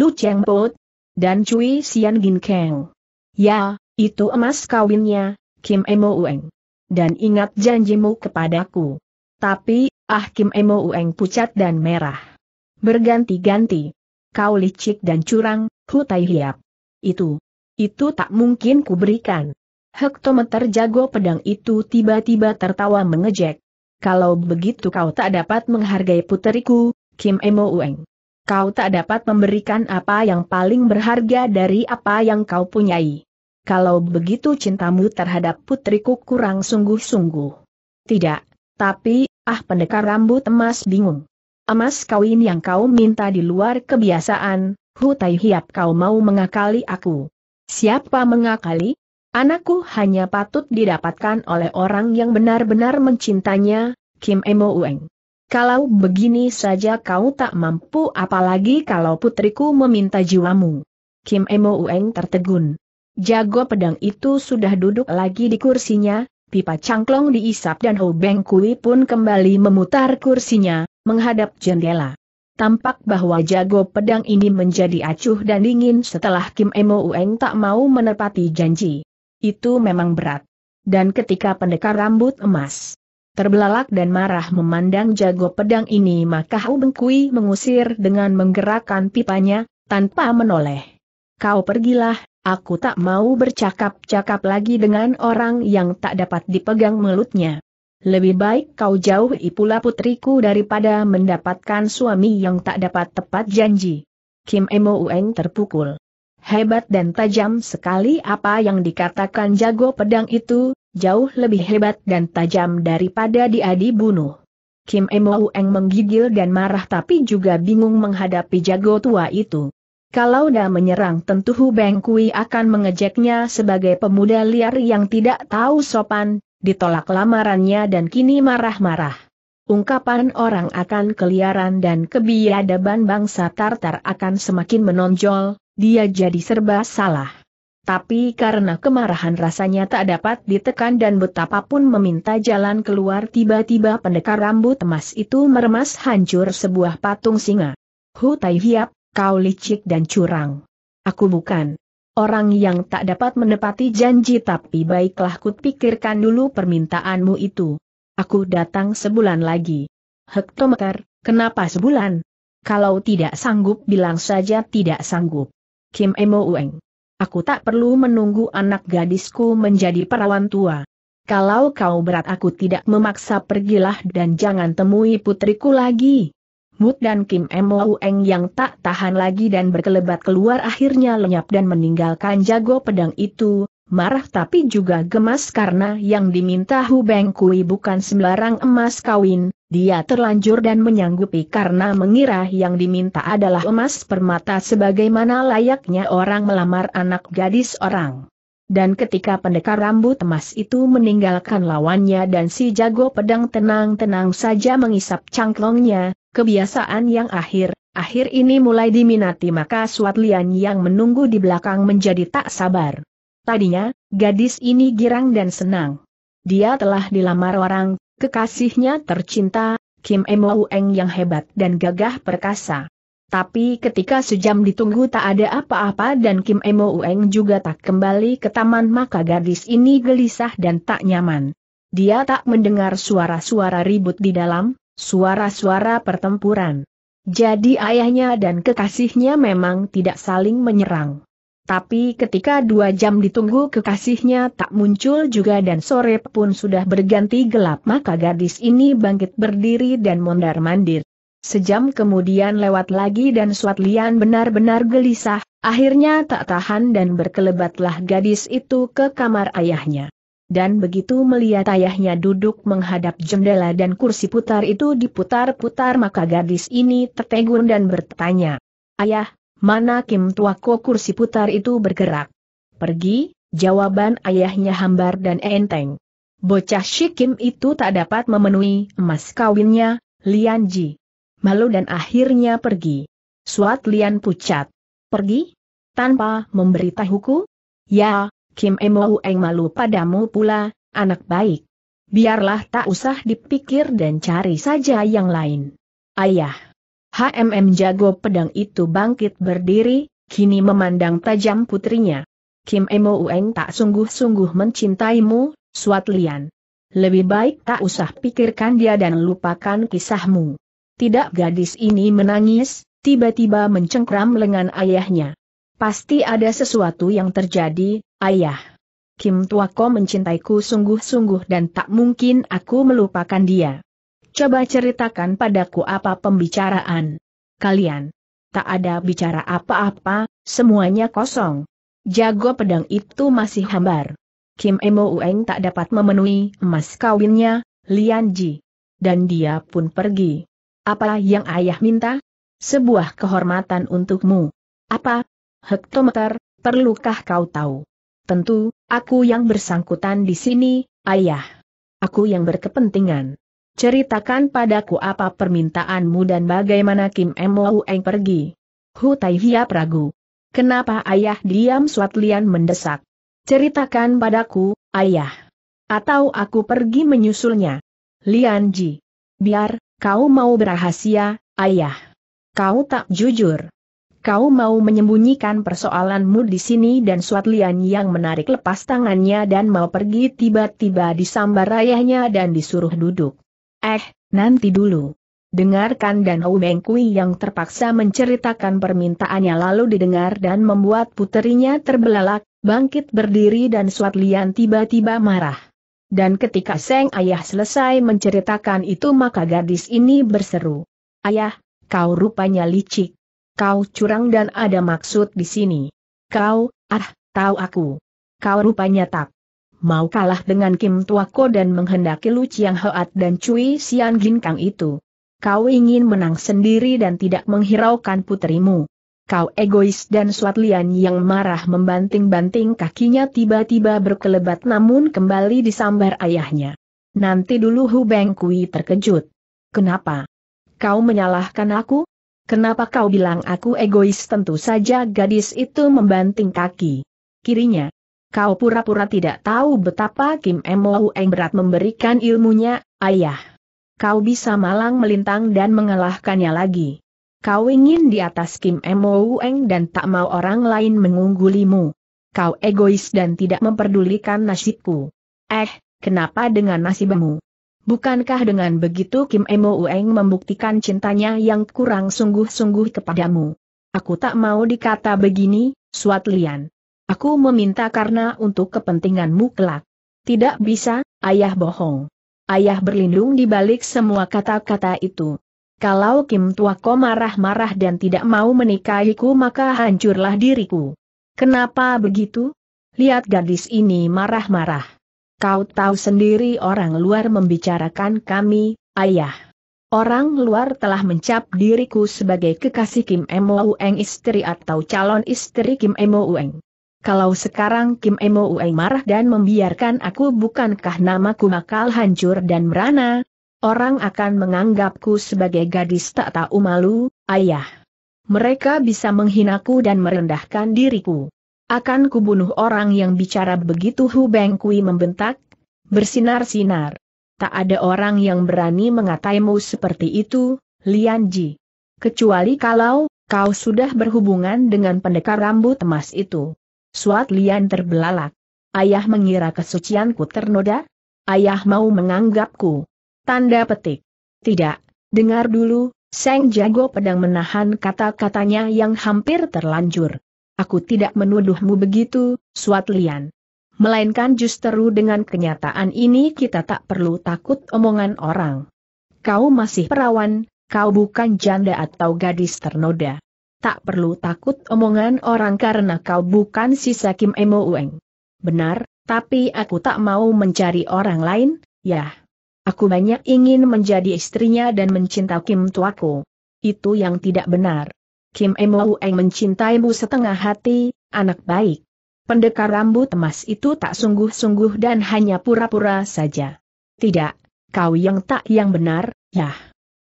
Lu Cheng Pot, dan Cui Sian Gin Keng, Ya, itu emas kawinnya, Kim Mo Eng. Dan ingat janjimu kepadaku. Tapi, ah Kim Mo Eng pucat dan merah. Berganti-ganti. Kau licik dan curang, hutai hiap. Itu, itu tak mungkin kuberikan. Hektometer jago pedang itu tiba-tiba tertawa mengejek. Kalau begitu kau tak dapat menghargai puteriku, Kim Emo Ueng. Kau tak dapat memberikan apa yang paling berharga dari apa yang kau punyai. Kalau begitu cintamu terhadap putriku kurang sungguh-sungguh. Tidak, tapi, ah pendekar rambut emas bingung. Emas kawin yang kau minta di luar kebiasaan, Hutai Hiap kau mau mengakali aku. Siapa mengakali? Anakku hanya patut didapatkan oleh orang yang benar-benar mencintanya, Kim Emo Ueng. Kalau begini saja kau tak mampu apalagi kalau putriku meminta jiwamu. Kim Emo Ueng tertegun. Jago pedang itu sudah duduk lagi di kursinya, pipa cangklong diisap dan Ho Beng Kui pun kembali memutar kursinya, menghadap jendela. Tampak bahwa jago pedang ini menjadi acuh dan dingin setelah Kim Emo Ueng tak mau menepati janji. Itu memang berat. Dan ketika pendekar rambut emas terbelalak dan marah memandang jago pedang ini maka Hau Bengkui mengusir dengan menggerakkan pipanya, tanpa menoleh. Kau pergilah, aku tak mau bercakap-cakap lagi dengan orang yang tak dapat dipegang mulutnya. Lebih baik kau jauh pula putriku daripada mendapatkan suami yang tak dapat tepat janji. Kim Emo Ueng terpukul. Hebat dan tajam sekali apa yang dikatakan jago pedang itu, jauh lebih hebat dan tajam daripada dia dibunuh. Kim Emo Eng menggigil dan marah tapi juga bingung menghadapi jago tua itu. Kalau dah menyerang tentu Hu Beng Kui akan mengejeknya sebagai pemuda liar yang tidak tahu sopan, ditolak lamarannya dan kini marah-marah. Ungkapan orang akan keliaran dan kebiadaban bangsa Tartar akan semakin menonjol, dia jadi serba salah. Tapi karena kemarahan rasanya tak dapat ditekan dan betapapun meminta jalan keluar tiba-tiba pendekar rambut emas itu meremas hancur sebuah patung singa. Hu Tai Hiap, kau licik dan curang. Aku bukan. Orang yang tak dapat menepati janji tapi baiklah kupikirkan dulu permintaanmu itu. Aku datang sebulan lagi. Hektometer, kenapa sebulan? Kalau tidak sanggup bilang saja tidak sanggup. Kim Emo Ueng. Aku tak perlu menunggu anak gadisku menjadi perawan tua. Kalau kau berat aku tidak memaksa pergilah dan jangan temui putriku lagi. Mut dan Kim Emo Ueng yang tak tahan lagi dan berkelebat keluar akhirnya lenyap dan meninggalkan jago pedang itu, marah tapi juga gemas karena yang diminta Hu Beng bukan sembarang emas kawin, dia terlanjur dan menyanggupi karena mengira yang diminta adalah emas permata sebagaimana layaknya orang melamar anak gadis orang. Dan ketika pendekar rambut emas itu meninggalkan lawannya dan si jago pedang tenang-tenang saja mengisap cangklongnya, kebiasaan yang akhir Akhir ini mulai diminati maka Suat Lian yang menunggu di belakang menjadi tak sabar. Tadinya, gadis ini girang dan senang. Dia telah dilamar orang, kekasihnya tercinta, Kim Mo Eng yang hebat dan gagah perkasa. Tapi ketika sejam ditunggu tak ada apa-apa dan Kim Mo Eng juga tak kembali ke taman maka gadis ini gelisah dan tak nyaman. Dia tak mendengar suara-suara ribut di dalam, suara-suara pertempuran. Jadi ayahnya dan kekasihnya memang tidak saling menyerang. Tapi ketika dua jam ditunggu kekasihnya tak muncul juga dan sore pun sudah berganti gelap maka gadis ini bangkit berdiri dan mondar-mandir. Sejam kemudian lewat lagi dan Suat Lian benar-benar gelisah, akhirnya tak tahan dan berkelebatlah gadis itu ke kamar ayahnya. Dan begitu melihat ayahnya duduk menghadap jendela dan kursi putar itu diputar-putar maka gadis ini tertegun dan bertanya. Ayah, Mana Kim Tuako kursi putar itu bergerak. Pergi, jawaban ayahnya hambar dan enteng. Bocah si Kim itu tak dapat memenuhi emas kawinnya, Lian Ji. Malu dan akhirnya pergi. Suat Lian pucat. Pergi? Tanpa memberitahuku? Ya, Kim Emou Eng malu padamu pula, anak baik. Biarlah tak usah dipikir dan cari saja yang lain. Ayah. HMM jago pedang itu bangkit berdiri, kini memandang tajam putrinya. Kim Emo Ueng tak sungguh-sungguh mencintaimu, Suat Lian. Lebih baik tak usah pikirkan dia dan lupakan kisahmu. Tidak gadis ini menangis, tiba-tiba mencengkram lengan ayahnya. Pasti ada sesuatu yang terjadi, ayah. Kim Tuako mencintaiku sungguh-sungguh dan tak mungkin aku melupakan dia. Coba ceritakan padaku apa pembicaraan kalian. Tak ada bicara apa-apa, semuanya kosong. Jago pedang itu masih hambar. Kim Emo Ueng tak dapat memenuhi emas kawinnya, Lian Ji. Dan dia pun pergi. Apa yang ayah minta? Sebuah kehormatan untukmu. Apa? Hektometer, perlukah kau tahu? Tentu, aku yang bersangkutan di sini, ayah. Aku yang berkepentingan. Ceritakan padaku apa permintaanmu dan bagaimana Kim Mo Eng pergi. Hu Tai Hiap ragu. Kenapa ayah diam Suat Lian mendesak? Ceritakan padaku, ayah. Atau aku pergi menyusulnya. Lian Ji. Biar, kau mau berahasia, ayah. Kau tak jujur. Kau mau menyembunyikan persoalanmu di sini dan Suat Lian yang menarik lepas tangannya dan mau pergi tiba-tiba disambar ayahnya dan disuruh duduk. Eh, nanti dulu. Dengarkan dan Hou Kui yang terpaksa menceritakan permintaannya lalu didengar dan membuat puterinya terbelalak, bangkit berdiri dan Suat Lian tiba-tiba marah. Dan ketika Seng Ayah selesai menceritakan itu maka gadis ini berseru. Ayah, kau rupanya licik. Kau curang dan ada maksud di sini. Kau, ah, tahu aku. Kau rupanya tak mau kalah dengan Kim Tua Ko dan menghendaki Lu Chiang Hoat dan Cui Xian Jin Kang itu. Kau ingin menang sendiri dan tidak menghiraukan putrimu. Kau egois dan Suat Lian yang marah membanting-banting kakinya tiba-tiba berkelebat namun kembali disambar ayahnya. Nanti dulu Hu Beng Kui terkejut. Kenapa? Kau menyalahkan aku? Kenapa kau bilang aku egois? Tentu saja gadis itu membanting kaki kirinya kau pura-pura tidak tahu betapa Kim Emo Eng berat memberikan ilmunya, ayah. Kau bisa malang melintang dan mengalahkannya lagi. Kau ingin di atas Kim Emo Eng dan tak mau orang lain mengunggulimu. Kau egois dan tidak memperdulikan nasibku. Eh, kenapa dengan nasibmu? Bukankah dengan begitu Kim Emo Eng membuktikan cintanya yang kurang sungguh-sungguh kepadamu? Aku tak mau dikata begini, Suat Lian. Aku meminta karena untuk kepentinganmu kelak. Tidak bisa, ayah bohong. Ayah berlindung di balik semua kata-kata itu. Kalau Kim Tua Tuako marah-marah dan tidak mau menikahiku maka hancurlah diriku. Kenapa begitu? Lihat gadis ini marah-marah. Kau tahu sendiri orang luar membicarakan kami, ayah. Orang luar telah mencap diriku sebagai kekasih Kim Emo Ueng istri atau calon istri Kim Emo Ueng kalau sekarang Kim Uai marah dan membiarkan aku bukankah namaku bakal hancur dan merana? Orang akan menganggapku sebagai gadis tak tahu malu, ayah. Mereka bisa menghinaku dan merendahkan diriku. Akan kubunuh orang yang bicara begitu Hu Beng Kui membentak, bersinar-sinar. Tak ada orang yang berani mengataimu seperti itu, Lian Ji. Kecuali kalau, kau sudah berhubungan dengan pendekar rambut emas itu. Suat Lian terbelalak. Ayah mengira kesucianku ternoda? Ayah mau menganggapku. Tanda petik. Tidak, dengar dulu, Seng Jago Pedang menahan kata-katanya yang hampir terlanjur. Aku tidak menuduhmu begitu, Suat Lian. Melainkan justru dengan kenyataan ini kita tak perlu takut omongan orang. Kau masih perawan, kau bukan janda atau gadis ternoda tak perlu takut omongan orang karena kau bukan sisa Kim Emo Ueng. Benar, tapi aku tak mau mencari orang lain, ya. Aku banyak ingin menjadi istrinya dan mencinta Kim Tuaku. Itu yang tidak benar. Kim Emo Ueng mencintaimu setengah hati, anak baik. Pendekar rambut emas itu tak sungguh-sungguh dan hanya pura-pura saja. Tidak, kau yang tak yang benar, yah.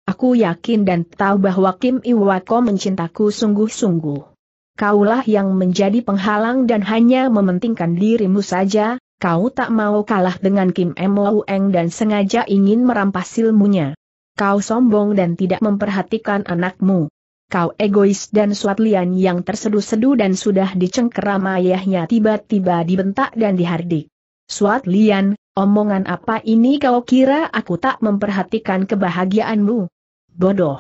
Aku yakin dan tahu bahwa Kim Iwako mencintaku sungguh-sungguh. Kaulah yang menjadi penghalang dan hanya mementingkan dirimu saja, kau tak mau kalah dengan Kim Eng dan sengaja ingin merampas ilmunya. Kau sombong dan tidak memperhatikan anakmu. Kau egois dan suatlian yang terseduh seduh dan sudah dicengkeram ayahnya tiba-tiba dibentak dan dihardik. Suat Lian, omongan apa ini kau kira aku tak memperhatikan kebahagiaanmu? bodoh.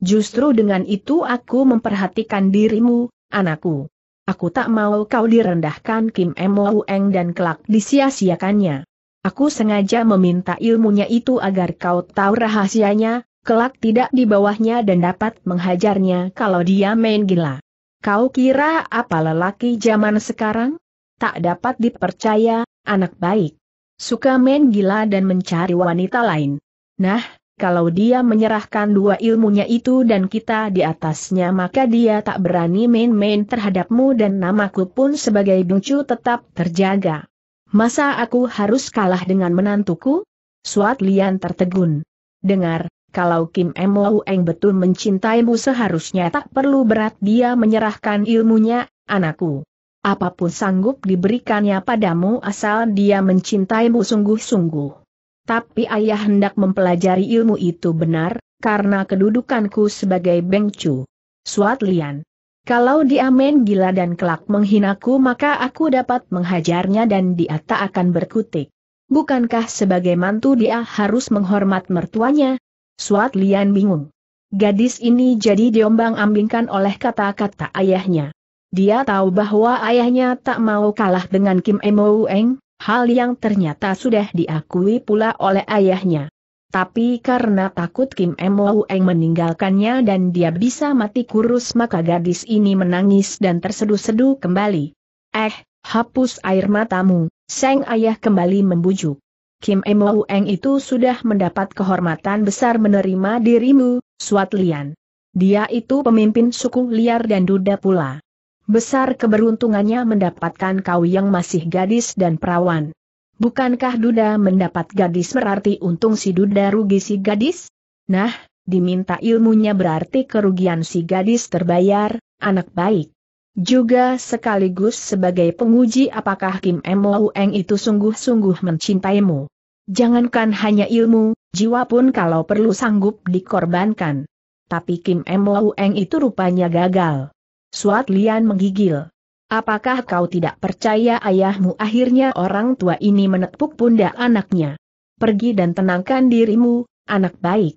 Justru dengan itu aku memperhatikan dirimu, anakku. Aku tak mau kau direndahkan Kim Mo Eng dan kelak disia-siakannya. Aku sengaja meminta ilmunya itu agar kau tahu rahasianya, kelak tidak di bawahnya dan dapat menghajarnya kalau dia main gila. Kau kira apa lelaki zaman sekarang? Tak dapat dipercaya, anak baik. Suka main gila dan mencari wanita lain. Nah, kalau dia menyerahkan dua ilmunya itu dan kita di atasnya maka dia tak berani main-main terhadapmu dan namaku pun sebagai bungcu tetap terjaga. Masa aku harus kalah dengan menantuku? Suat Lian tertegun. Dengar, kalau Kim Mo Eng betul mencintaimu seharusnya tak perlu berat dia menyerahkan ilmunya, anakku. Apapun sanggup diberikannya padamu asal dia mencintaimu sungguh-sungguh. Tapi ayah hendak mempelajari ilmu itu benar, karena kedudukanku sebagai bengcu. Suat Lian. Kalau dia main gila dan kelak menghinaku maka aku dapat menghajarnya dan dia tak akan berkutik. Bukankah sebagai mantu dia harus menghormat mertuanya? Suat Lian bingung. Gadis ini jadi diombang-ambingkan oleh kata-kata ayahnya. Dia tahu bahwa ayahnya tak mau kalah dengan Kim Emo Eng, hal yang ternyata sudah diakui pula oleh ayahnya. Tapi karena takut Kim Mo Eng meninggalkannya dan dia bisa mati kurus maka gadis ini menangis dan terseduh-seduh kembali. Eh, hapus air matamu, sang ayah kembali membujuk. Kim Mo Eng itu sudah mendapat kehormatan besar menerima dirimu, Suat Lian. Dia itu pemimpin suku liar dan duda pula. Besar keberuntungannya mendapatkan kau yang masih gadis dan perawan. Bukankah duda mendapat gadis berarti untung si duda rugi si gadis? Nah, diminta ilmunya berarti kerugian si gadis terbayar, anak baik. Juga sekaligus sebagai penguji apakah Kim Emo Eng itu sungguh-sungguh mencintaimu. Jangankan hanya ilmu, jiwa pun kalau perlu sanggup dikorbankan. Tapi Kim Emo Eng itu rupanya gagal. Suat Lian menggigil. Apakah kau tidak percaya ayahmu akhirnya orang tua ini menepuk pundak anaknya? Pergi dan tenangkan dirimu, anak baik.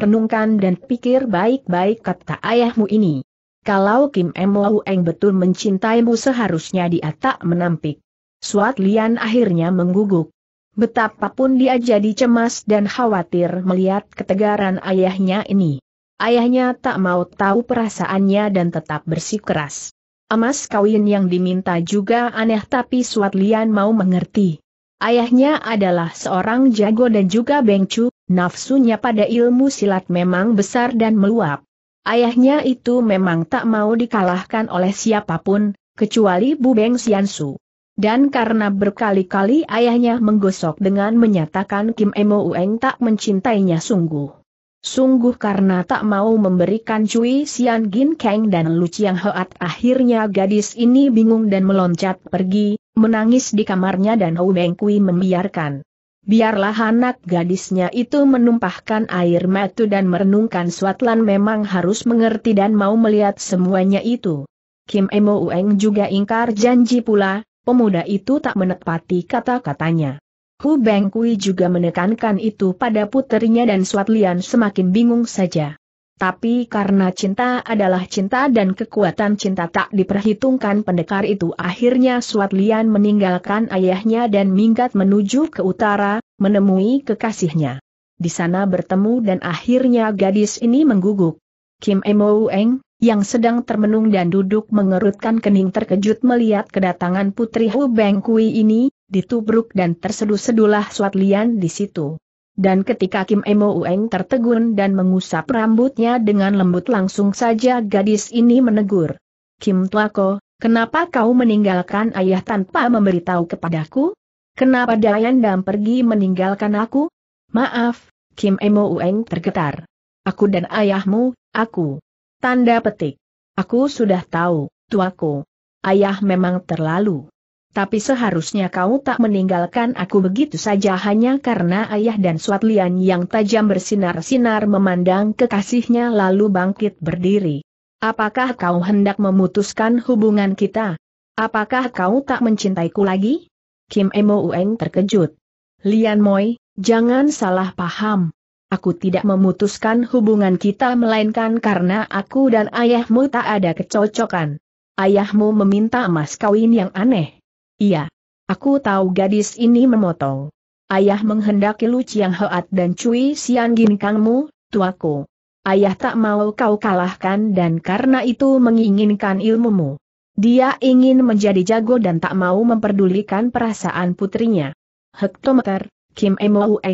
Renungkan dan pikir baik-baik kata ayahmu ini. Kalau Kim Mo Eng betul mencintaimu seharusnya dia tak menampik. Suat Lian akhirnya mengguguk. Betapapun dia jadi cemas dan khawatir melihat ketegaran ayahnya ini. Ayahnya tak mau tahu perasaannya dan tetap bersikeras. Emas kawin yang diminta juga aneh tapi Suat Lian mau mengerti. Ayahnya adalah seorang jago dan juga bengcu, nafsunya pada ilmu silat memang besar dan meluap. Ayahnya itu memang tak mau dikalahkan oleh siapapun, kecuali Bu Beng Siansu. Dan karena berkali-kali ayahnya menggosok dengan menyatakan Kim Emo Ueng tak mencintainya sungguh. Sungguh karena tak mau memberikan cuy, Sian Gin Kang dan Lu Chiang Hoat akhirnya gadis ini bingung dan meloncat pergi, menangis di kamarnya dan Hou Beng Kui membiarkan. Biarlah anak gadisnya itu menumpahkan air mata dan merenungkan Swatlan memang harus mengerti dan mau melihat semuanya itu. Kim Emo Ueng juga ingkar janji pula, pemuda itu tak menepati kata-katanya. Hu Kui juga menekankan itu pada puternya dan Suat Lian semakin bingung saja. Tapi karena cinta adalah cinta dan kekuatan cinta tak diperhitungkan pendekar itu akhirnya Suat Lian meninggalkan ayahnya dan minggat menuju ke utara, menemui kekasihnya. Di sana bertemu dan akhirnya gadis ini mengguguk. Kim Emo Eng, yang sedang termenung dan duduk mengerutkan kening terkejut melihat kedatangan putri Hu Beng Kui ini, ditubruk dan terseduh-sedulah Suat Lian di situ. Dan ketika Kim Emo Ueng tertegun dan mengusap rambutnya dengan lembut langsung saja gadis ini menegur. Kim Tuako, kenapa kau meninggalkan ayah tanpa memberitahu kepadaku? Kenapa Dayan Dam pergi meninggalkan aku? Maaf, Kim Emo Ueng tergetar. Aku dan ayahmu, aku. Tanda petik. Aku sudah tahu, Tuako. Ayah memang terlalu tapi seharusnya kau tak meninggalkan aku begitu saja hanya karena ayah dan Swatlian yang tajam bersinar-sinar memandang kekasihnya lalu bangkit berdiri. Apakah kau hendak memutuskan hubungan kita? Apakah kau tak mencintaiku lagi? Kim Emo Ueng terkejut. Lian Moi, jangan salah paham. Aku tidak memutuskan hubungan kita melainkan karena aku dan ayahmu tak ada kecocokan. Ayahmu meminta emas kawin yang aneh Iya. Aku tahu gadis ini memotong. Ayah menghendaki Lu Chiang Hoat dan Cui Sian Gin Kangmu, tuaku. Ayah tak mau kau kalahkan dan karena itu menginginkan ilmumu. Dia ingin menjadi jago dan tak mau memperdulikan perasaan putrinya. Hektometer, Kim E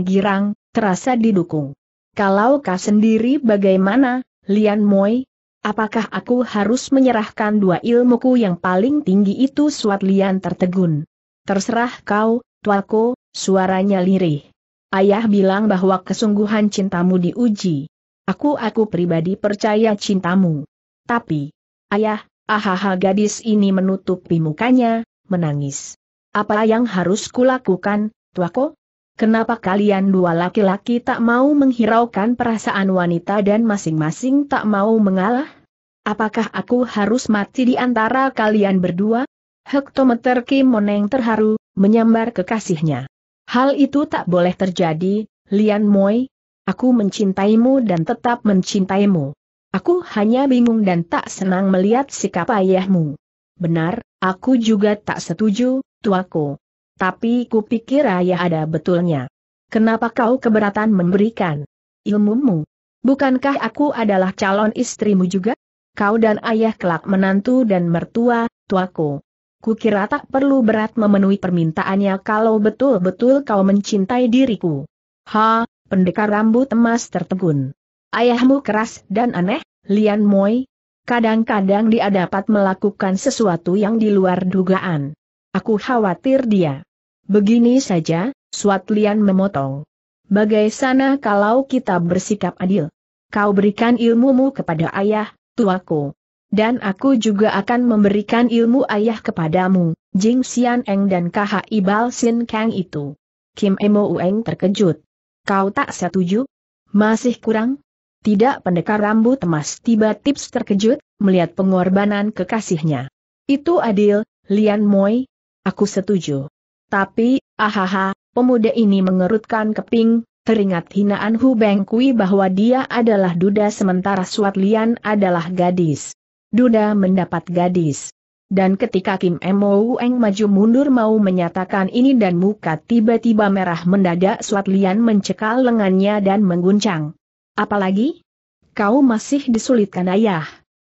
Girang terasa didukung. Kalau kau sendiri bagaimana, Lian Moi, Apakah aku harus menyerahkan dua ilmuku yang paling tinggi itu Suat Lian tertegun. Terserah kau, tuaku, suaranya lirih. Ayah bilang bahwa kesungguhan cintamu diuji. Aku-aku pribadi percaya cintamu. Tapi, ayah, ahaha gadis ini menutupi mukanya, menangis. Apa yang harus kulakukan, tuaku? Kenapa kalian dua laki-laki tak mau menghiraukan perasaan wanita dan masing-masing tak mau mengalah? Apakah aku harus mati di antara kalian berdua? Hektometer Kim Moneng terharu, menyambar kekasihnya. Hal itu tak boleh terjadi, Lian Moi. Aku mencintaimu dan tetap mencintaimu. Aku hanya bingung dan tak senang melihat sikap ayahmu. Benar, aku juga tak setuju, tuaku. Tapi kupikir ayah ada betulnya. Kenapa kau keberatan memberikan ilmumu? Bukankah aku adalah calon istrimu juga? Kau dan ayah kelak menantu dan mertua, tuaku. Kukira tak perlu berat memenuhi permintaannya kalau betul-betul kau mencintai diriku. Ha, pendekar rambut emas tertegun. Ayahmu keras dan aneh, Lian Moi. Kadang-kadang dia dapat melakukan sesuatu yang di luar dugaan. Aku khawatir dia Begini saja, Suatlian memotong. Bagai sana kalau kita bersikap adil. Kau berikan ilmumu kepada ayah, tuaku. Dan aku juga akan memberikan ilmu ayah kepadamu, Jing Xian Eng dan Kaha Ibal Sin Kang itu. Kim Emo Ueng terkejut. Kau tak setuju? Masih kurang? Tidak pendekar rambut emas tiba tips terkejut, melihat pengorbanan kekasihnya. Itu adil, Lian Moi. Aku setuju. Tapi, ahaha, pemuda ini mengerutkan keping, teringat hinaan Hu Bengkui bahwa dia adalah duda sementara Suat Lian adalah gadis. Duda mendapat gadis. Dan ketika Kim Emo Eng maju mundur mau menyatakan ini dan muka tiba-tiba merah mendadak Suat Lian mencekal lengannya dan mengguncang. Apalagi? Kau masih disulitkan ayah.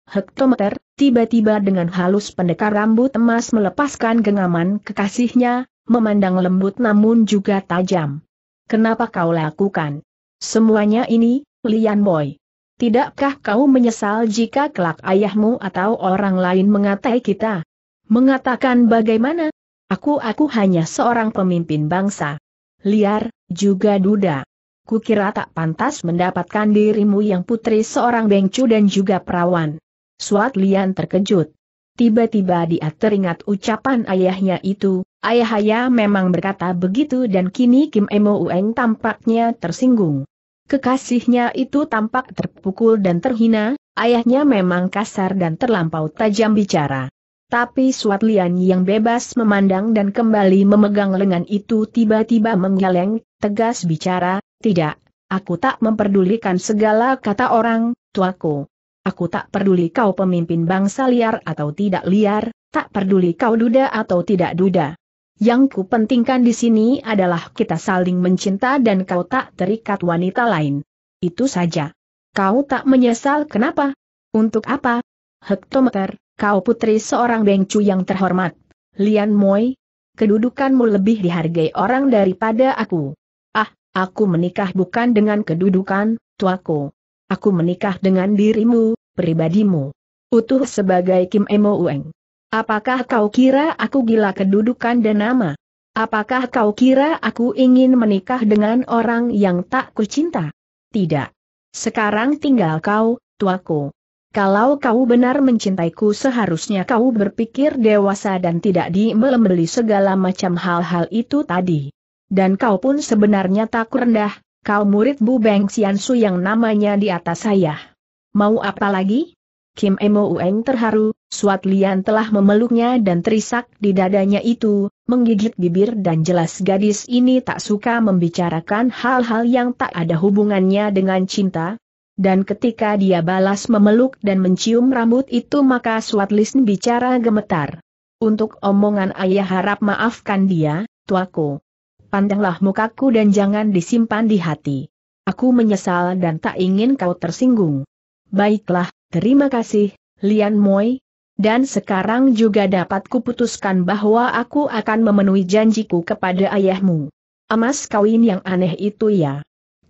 Hektometer, tiba-tiba dengan halus pendekar rambut emas melepaskan genggaman kekasihnya, memandang lembut namun juga tajam. Kenapa kau lakukan? Semuanya ini, Lian Boy. Tidakkah kau menyesal jika kelak ayahmu atau orang lain mengatai kita? Mengatakan bagaimana? Aku-aku hanya seorang pemimpin bangsa. Liar, juga duda. Kukira tak pantas mendapatkan dirimu yang putri seorang bengcu dan juga perawan. Suat Lian terkejut. Tiba-tiba dia teringat ucapan ayahnya itu, ayah memang berkata begitu dan kini Kim Emo Ueng tampaknya tersinggung. Kekasihnya itu tampak terpukul dan terhina, ayahnya memang kasar dan terlampau tajam bicara. Tapi Suat Lian yang bebas memandang dan kembali memegang lengan itu tiba-tiba menggeleng, tegas bicara, tidak, aku tak memperdulikan segala kata orang, tuaku aku tak peduli kau pemimpin bangsa liar atau tidak liar, tak peduli kau duda atau tidak duda. Yang kupentingkan di sini adalah kita saling mencinta dan kau tak terikat wanita lain. Itu saja. Kau tak menyesal kenapa? Untuk apa? Hektometer, kau putri seorang bengcu yang terhormat. Lian Moy, kedudukanmu lebih dihargai orang daripada aku. Ah, aku menikah bukan dengan kedudukan, tuaku. Aku menikah dengan dirimu, pribadimu. Utuh sebagai Kim Emo Ueng. Apakah kau kira aku gila kedudukan dan nama? Apakah kau kira aku ingin menikah dengan orang yang tak kucinta? Tidak. Sekarang tinggal kau, tuaku. Kalau kau benar mencintaiku seharusnya kau berpikir dewasa dan tidak dimelembeli segala macam hal-hal itu tadi. Dan kau pun sebenarnya tak rendah, Kau murid Bu Beng Xiansu yang namanya di atas saya. Mau apa lagi? Kim Emo Ueng terharu, Suat Lian telah memeluknya dan terisak di dadanya itu, menggigit bibir dan jelas gadis ini tak suka membicarakan hal-hal yang tak ada hubungannya dengan cinta, dan ketika dia balas memeluk dan mencium rambut itu maka Suat Lian bicara gemetar. Untuk omongan ayah harap maafkan dia, tuaku pandanglah mukaku dan jangan disimpan di hati. Aku menyesal dan tak ingin kau tersinggung. Baiklah, terima kasih, Lian Moi. Dan sekarang juga dapat kuputuskan bahwa aku akan memenuhi janjiku kepada ayahmu. Emas kawin yang aneh itu ya.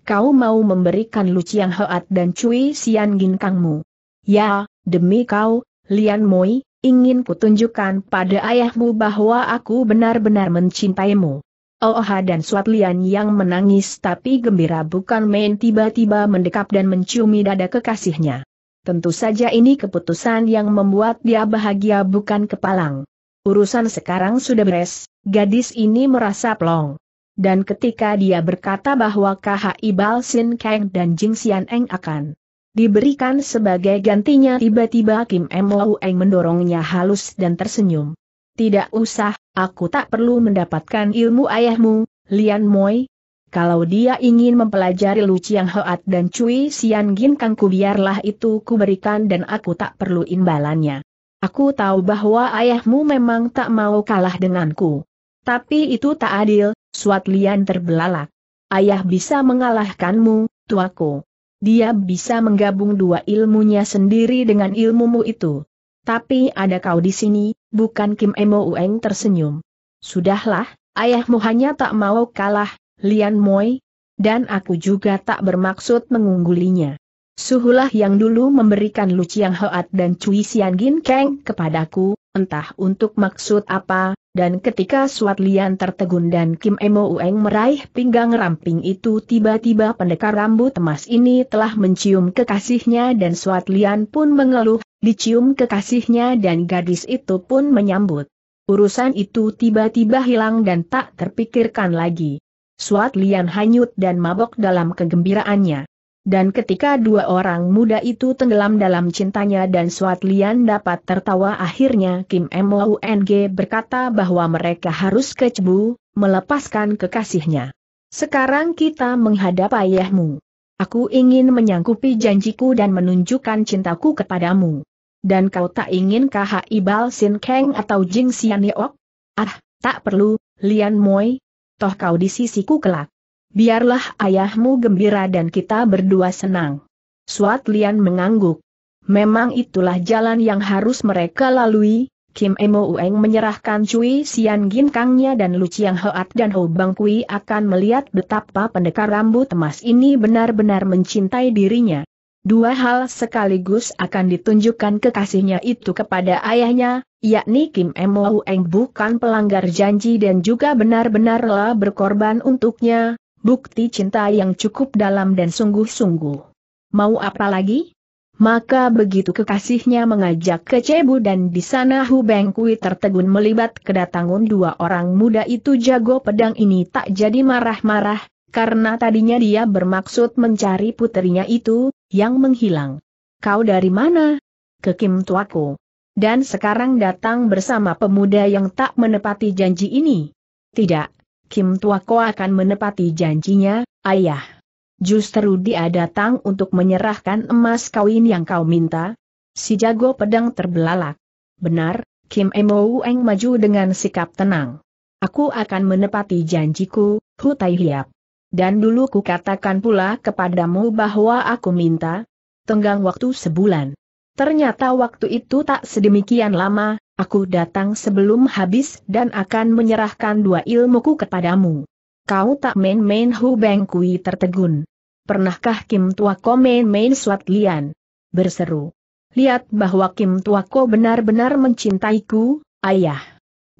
Kau mau memberikan Lu Chiang Hoat dan Cui Sian Ginkangmu. Ya, demi kau, Lian Moi, ingin kutunjukkan pada ayahmu bahwa aku benar-benar mencintaimu. Oha oh, dan Lian yang menangis tapi gembira bukan main tiba-tiba mendekap dan menciumi dada kekasihnya. Tentu saja ini keputusan yang membuat dia bahagia bukan kepalang. Urusan sekarang sudah beres, gadis ini merasa plong. Dan ketika dia berkata bahwa Ibal Sin Kang dan Jing Xian Eng akan diberikan sebagai gantinya tiba-tiba Kim Mo Eng mendorongnya halus dan tersenyum. Tidak usah, Aku tak perlu mendapatkan ilmu ayahmu, Lian Moi. Kalau dia ingin mempelajari Lu Chiang Hoat dan Cui Sian Gin ku biarlah itu kuberikan dan aku tak perlu imbalannya. Aku tahu bahwa ayahmu memang tak mau kalah denganku. Tapi itu tak adil, Suat Lian terbelalak. Ayah bisa mengalahkanmu, tuaku. Dia bisa menggabung dua ilmunya sendiri dengan ilmumu itu. Tapi ada kau di sini, Bukan Kim Emo Ueng tersenyum. Sudahlah, ayahmu hanya tak mau kalah, Lian Moi, dan aku juga tak bermaksud mengunggulinya. Suhulah yang dulu memberikan Lu Chiang Hoat dan Cui Sian Gin Keng kepadaku, entah untuk maksud apa, dan ketika Suat Lian tertegun dan Kim Emo Ueng meraih pinggang ramping itu tiba-tiba pendekar rambut emas ini telah mencium kekasihnya dan Suat Lian pun mengeluh, Dicium kekasihnya dan gadis itu pun menyambut. Urusan itu tiba-tiba hilang dan tak terpikirkan lagi. Suat Lian hanyut dan mabok dalam kegembiraannya. Dan ketika dua orang muda itu tenggelam dalam cintanya dan Suat Lian dapat tertawa akhirnya Kim Ng berkata bahwa mereka harus kecebu, melepaskan kekasihnya. Sekarang kita menghadap ayahmu. Aku ingin menyangkupi janjiku dan menunjukkan cintaku kepadamu dan kau tak ingin KHI ibal Sin Kang atau Jing Yeok? Ah, tak perlu, Lian Moi. Toh kau di sisiku kelak. Biarlah ayahmu gembira dan kita berdua senang. Suat Lian mengangguk. Memang itulah jalan yang harus mereka lalui, Kim Emo Ueng menyerahkan Cui Sian Gin Kangnya dan Lu Chiang Hoat dan Ho Bang Kui akan melihat betapa pendekar rambut emas ini benar-benar mencintai dirinya. Dua hal sekaligus akan ditunjukkan kekasihnya itu kepada ayahnya, yakni Kim Mo Eng bukan pelanggar janji dan juga benar benarlah berkorban untuknya, bukti cinta yang cukup dalam dan sungguh-sungguh. Mau apa lagi? Maka begitu kekasihnya mengajak ke Cebu dan di sana Hu Beng Kui tertegun melibat kedatangan dua orang muda itu jago pedang ini tak jadi marah-marah, karena tadinya dia bermaksud mencari putrinya itu, yang menghilang. Kau dari mana? Ke Kim Tuaku. Dan sekarang datang bersama pemuda yang tak menepati janji ini. Tidak, Kim Tuaku akan menepati janjinya, ayah. Justru dia datang untuk menyerahkan emas kawin yang kau minta. Si jago pedang terbelalak. Benar, Kim Emo Eng maju dengan sikap tenang. Aku akan menepati janjiku, Tai Hiap. Dan dulu ku katakan pula kepadamu bahwa aku minta tenggang waktu sebulan. Ternyata waktu itu tak sedemikian lama, aku datang sebelum habis dan akan menyerahkan dua ilmuku kepadamu. Kau tak main-main Hu Beng Kui tertegun. Pernahkah Kim Tuako main-main Suat Lian? Berseru. Lihat bahwa Kim Tua Ko benar-benar mencintaiku, ayah.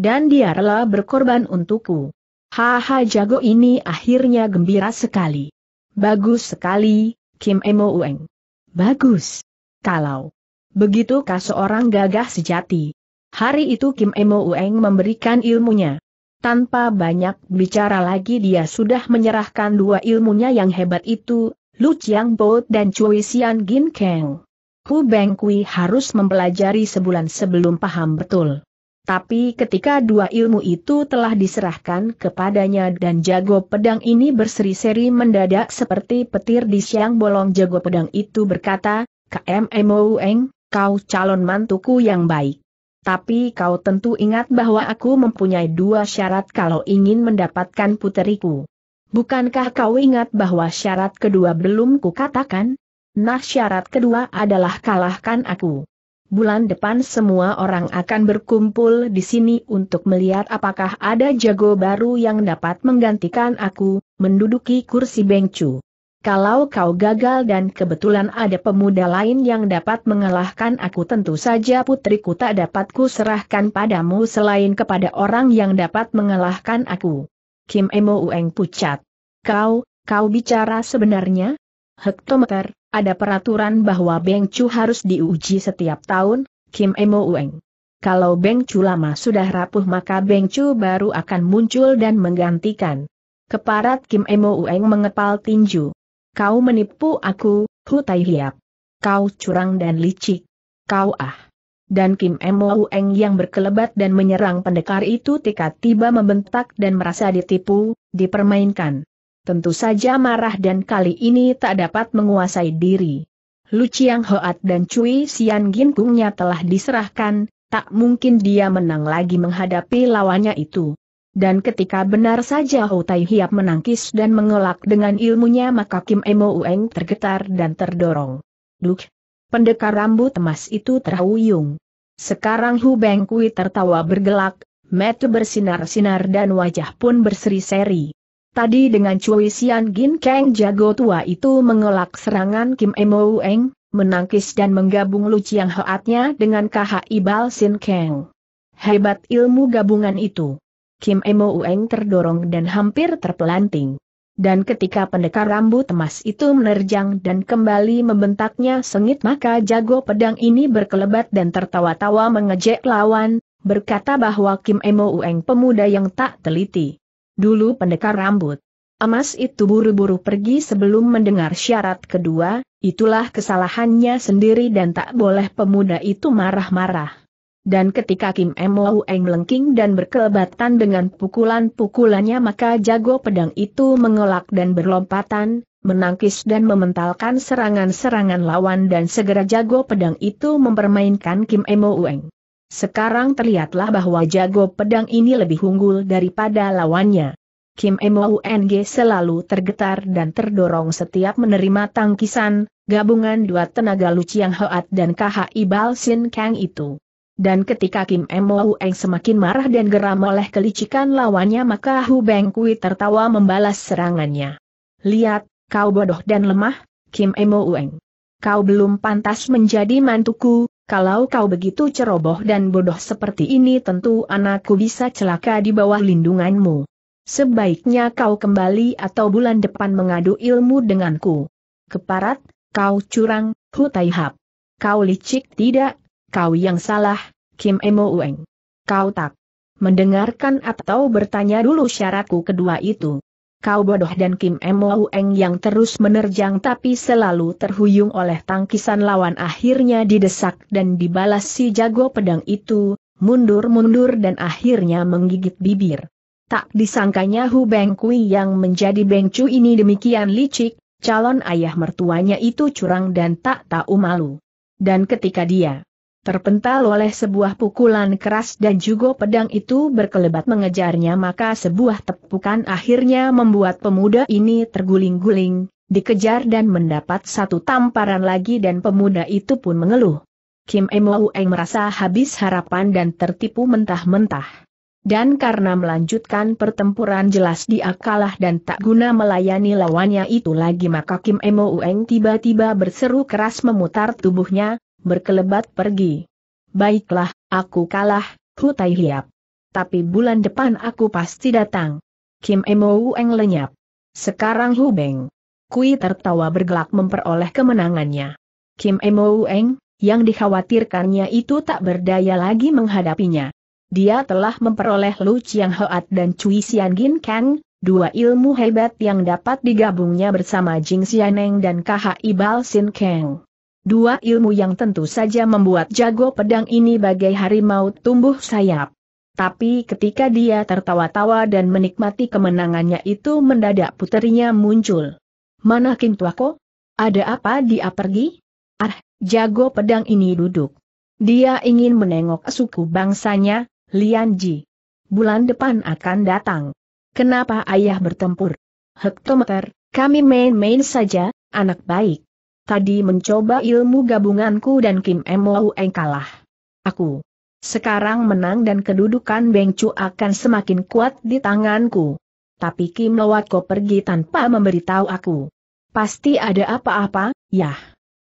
Dan dia rela berkorban untukku. Haha jago ini akhirnya gembira sekali. Bagus sekali, Kim Emo Ueng. Bagus. Kalau begitu begitukah seorang gagah sejati? Hari itu Kim Emo Ueng memberikan ilmunya. Tanpa banyak bicara lagi dia sudah menyerahkan dua ilmunya yang hebat itu, Lu Chiang Bo dan Chui Xian Gin Keng. Hu Beng Kui harus mempelajari sebulan sebelum paham betul. Tapi ketika dua ilmu itu telah diserahkan kepadanya dan jago pedang ini berseri-seri mendadak seperti petir di siang bolong jago pedang itu berkata, KMMOUeng, kau calon mantuku yang baik. Tapi kau tentu ingat bahwa aku mempunyai dua syarat kalau ingin mendapatkan puteriku. Bukankah kau ingat bahwa syarat kedua belum kukatakan? Nah syarat kedua adalah kalahkan aku. Bulan depan semua orang akan berkumpul di sini untuk melihat apakah ada jago baru yang dapat menggantikan aku, menduduki kursi bengcu. Kalau kau gagal dan kebetulan ada pemuda lain yang dapat mengalahkan aku tentu saja putriku tak dapat ku serahkan padamu selain kepada orang yang dapat mengalahkan aku. Kim Emo Ueng pucat. Kau, kau bicara sebenarnya? hektometer, ada peraturan bahwa Beng Chu harus diuji setiap tahun, Kim Emo Ueng. Kalau Beng Chu lama sudah rapuh maka Beng Chu baru akan muncul dan menggantikan. Keparat Kim Emo Ueng mengepal tinju. Kau menipu aku, Hu Tai Hiap. Kau curang dan licik. Kau ah. Dan Kim Emo Ueng yang berkelebat dan menyerang pendekar itu tiba-tiba membentak dan merasa ditipu, dipermainkan tentu saja marah dan kali ini tak dapat menguasai diri. Lu Chiang Hoat dan Cui Sian Ginkungnya telah diserahkan, tak mungkin dia menang lagi menghadapi lawannya itu. Dan ketika benar saja Hu Tai Hiap menangkis dan mengelak dengan ilmunya maka Kim Emo Ueng tergetar dan terdorong. Duk! Pendekar rambut emas itu terhuyung. Sekarang Hu Beng Kui tertawa bergelak, metu bersinar-sinar dan wajah pun berseri-seri. Tadi dengan Cui Sian Gin Kang jago tua itu mengelak serangan Kim Emo Eng, menangkis dan menggabung Lu Chiang Hoatnya dengan KHI Bal Sin Kang. Hebat ilmu gabungan itu. Kim Emo Eng terdorong dan hampir terpelanting. Dan ketika pendekar rambut emas itu menerjang dan kembali membentaknya sengit maka jago pedang ini berkelebat dan tertawa-tawa mengejek lawan, berkata bahwa Kim Emo Ueng pemuda yang tak teliti dulu pendekar rambut. Emas itu buru-buru pergi sebelum mendengar syarat kedua, itulah kesalahannya sendiri dan tak boleh pemuda itu marah-marah. Dan ketika Kim Mo Eng melengking dan berkelebatan dengan pukulan-pukulannya maka jago pedang itu mengelak dan berlompatan, menangkis dan mementalkan serangan-serangan lawan dan segera jago pedang itu mempermainkan Kim Mo Eng. Sekarang terlihatlah bahwa jago pedang ini lebih unggul daripada lawannya. Kim Moung selalu tergetar dan terdorong setiap menerima tangkisan, gabungan dua tenaga luciang yang Hoat dan KHI Ibal Sin Kang itu. Dan ketika Kim Moung semakin marah dan geram oleh kelicikan lawannya maka Hu Beng Kui tertawa membalas serangannya. Lihat, kau bodoh dan lemah, Kim Moung. Kau belum pantas menjadi mantuku, kalau kau begitu ceroboh dan bodoh seperti ini tentu anakku bisa celaka di bawah lindunganmu. Sebaiknya kau kembali atau bulan depan mengadu ilmu denganku. Keparat, kau curang, hutaihap. Kau licik tidak, kau yang salah, Kim Emo Ueng. Kau tak mendengarkan atau bertanya dulu syaratku kedua itu kau bodoh dan Kim Mo Eng yang terus menerjang tapi selalu terhuyung oleh tangkisan lawan akhirnya didesak dan dibalas si jago pedang itu, mundur-mundur dan akhirnya menggigit bibir. Tak disangkanya Hu Beng Kui yang menjadi Beng Chu ini demikian licik, calon ayah mertuanya itu curang dan tak tahu malu. Dan ketika dia Terpental oleh sebuah pukulan keras dan juga pedang itu berkelebat mengejarnya maka sebuah tepukan akhirnya membuat pemuda ini terguling-guling, dikejar dan mendapat satu tamparan lagi dan pemuda itu pun mengeluh. Kim Emoueng merasa habis harapan dan tertipu mentah-mentah. Dan karena melanjutkan pertempuran jelas dia kalah dan tak guna melayani lawannya itu lagi maka Kim Emoueng tiba-tiba berseru keras memutar tubuhnya, berkelebat pergi. Baiklah, aku kalah, Hu Tai Hiap. Tapi bulan depan aku pasti datang. Kim Emo Eng lenyap. Sekarang Hu Beng. Kui tertawa bergelak memperoleh kemenangannya. Kim Emo Eng, yang dikhawatirkannya itu tak berdaya lagi menghadapinya. Dia telah memperoleh Lu Chiang Hoat dan Cui Xian Gin Kang, dua ilmu hebat yang dapat digabungnya bersama Jing Xianeng dan KHI Ibal Sin Kang dua ilmu yang tentu saja membuat jago pedang ini bagai harimau tumbuh sayap. Tapi ketika dia tertawa-tawa dan menikmati kemenangannya itu mendadak puterinya muncul. Mana King Tuako? Ada apa dia pergi? Ah, jago pedang ini duduk. Dia ingin menengok suku bangsanya, Lian Ji. Bulan depan akan datang. Kenapa ayah bertempur? Hektometer, kami main-main saja, anak baik tadi mencoba ilmu gabunganku dan Kim Emo Eng kalah. Aku sekarang menang dan kedudukan Beng akan semakin kuat di tanganku. Tapi Kim Lowatko pergi tanpa memberitahu aku. Pasti ada apa-apa, ya?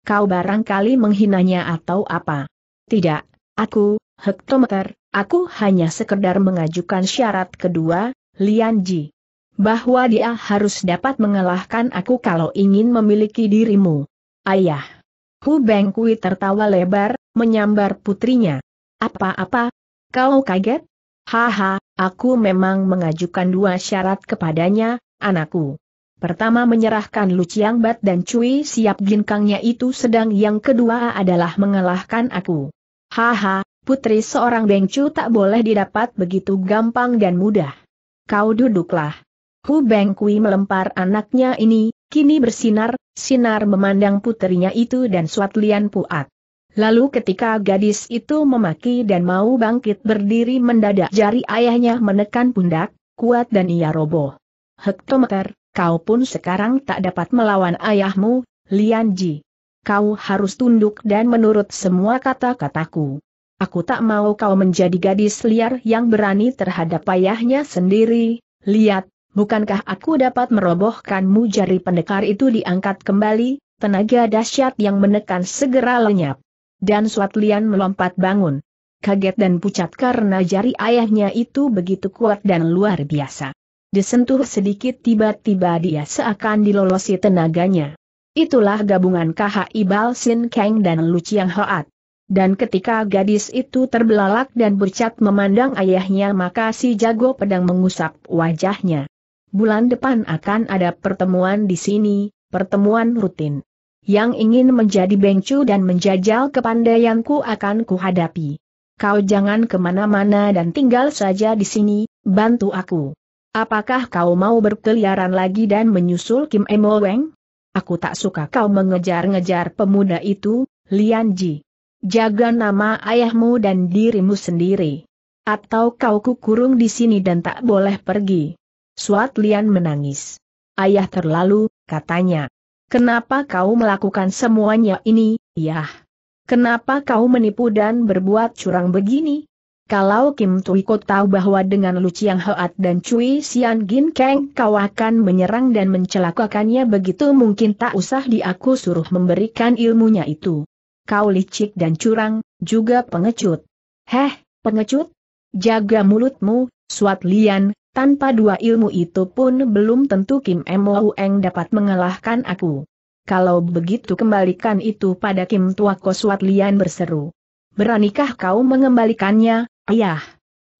Kau barangkali menghinanya atau apa? Tidak, aku, hektometer, aku hanya sekedar mengajukan syarat kedua, Lian Ji. Bahwa dia harus dapat mengalahkan aku kalau ingin memiliki dirimu. Ayah. Hu Bengkui tertawa lebar, menyambar putrinya. Apa-apa? Kau kaget? Haha, aku memang mengajukan dua syarat kepadanya, anakku. Pertama menyerahkan Lu Chiang Bat dan Cui siap ginkangnya itu sedang yang kedua adalah mengalahkan aku. Haha, putri seorang Bengcu tak boleh didapat begitu gampang dan mudah. Kau duduklah. Hu Bengkui melempar anaknya ini, kini bersinar, sinar memandang puterinya itu dan Suat Lian Puat. Lalu ketika gadis itu memaki dan mau bangkit berdiri mendadak jari ayahnya menekan pundak, kuat dan ia roboh. Hektometer, kau pun sekarang tak dapat melawan ayahmu, Lian Ji. Kau harus tunduk dan menurut semua kata-kataku. Aku tak mau kau menjadi gadis liar yang berani terhadap ayahnya sendiri, lihat, bukankah aku dapat merobohkanmu jari pendekar itu diangkat kembali, tenaga dahsyat yang menekan segera lenyap. Dan Suat Lian melompat bangun. Kaget dan pucat karena jari ayahnya itu begitu kuat dan luar biasa. Disentuh sedikit tiba-tiba dia seakan dilolosi tenaganya. Itulah gabungan ibal sin Kang dan Lu Chiang Hoat. Dan ketika gadis itu terbelalak dan bercat memandang ayahnya maka si jago pedang mengusap wajahnya. Bulan depan akan ada pertemuan di sini, pertemuan rutin. Yang ingin menjadi bengcu dan menjajal kepandaianku akan kuhadapi. Kau jangan kemana-mana dan tinggal saja di sini, bantu aku. Apakah kau mau berkeliaran lagi dan menyusul Kim Emo Weng? Aku tak suka kau mengejar-ngejar pemuda itu, Lian Ji. Jaga nama ayahmu dan dirimu sendiri. Atau kau kukurung di sini dan tak boleh pergi. Suat Lian menangis. Ayah terlalu, katanya. Kenapa kau melakukan semuanya ini, Yah? Kenapa kau menipu dan berbuat curang begini? Kalau Kim Tuiko tahu bahwa dengan Lu Chiang Hoat dan Cui Sian Gin Kang kau akan menyerang dan mencelakakannya begitu mungkin tak usah diaku suruh memberikan ilmunya itu. Kau licik dan curang, juga pengecut. Heh, pengecut? Jaga mulutmu, Suat Lian, tanpa dua ilmu itu pun belum tentu Kim Mo Eng dapat mengalahkan aku. Kalau begitu kembalikan itu pada Kim Tua Koswat Lian berseru. Beranikah kau mengembalikannya, ayah?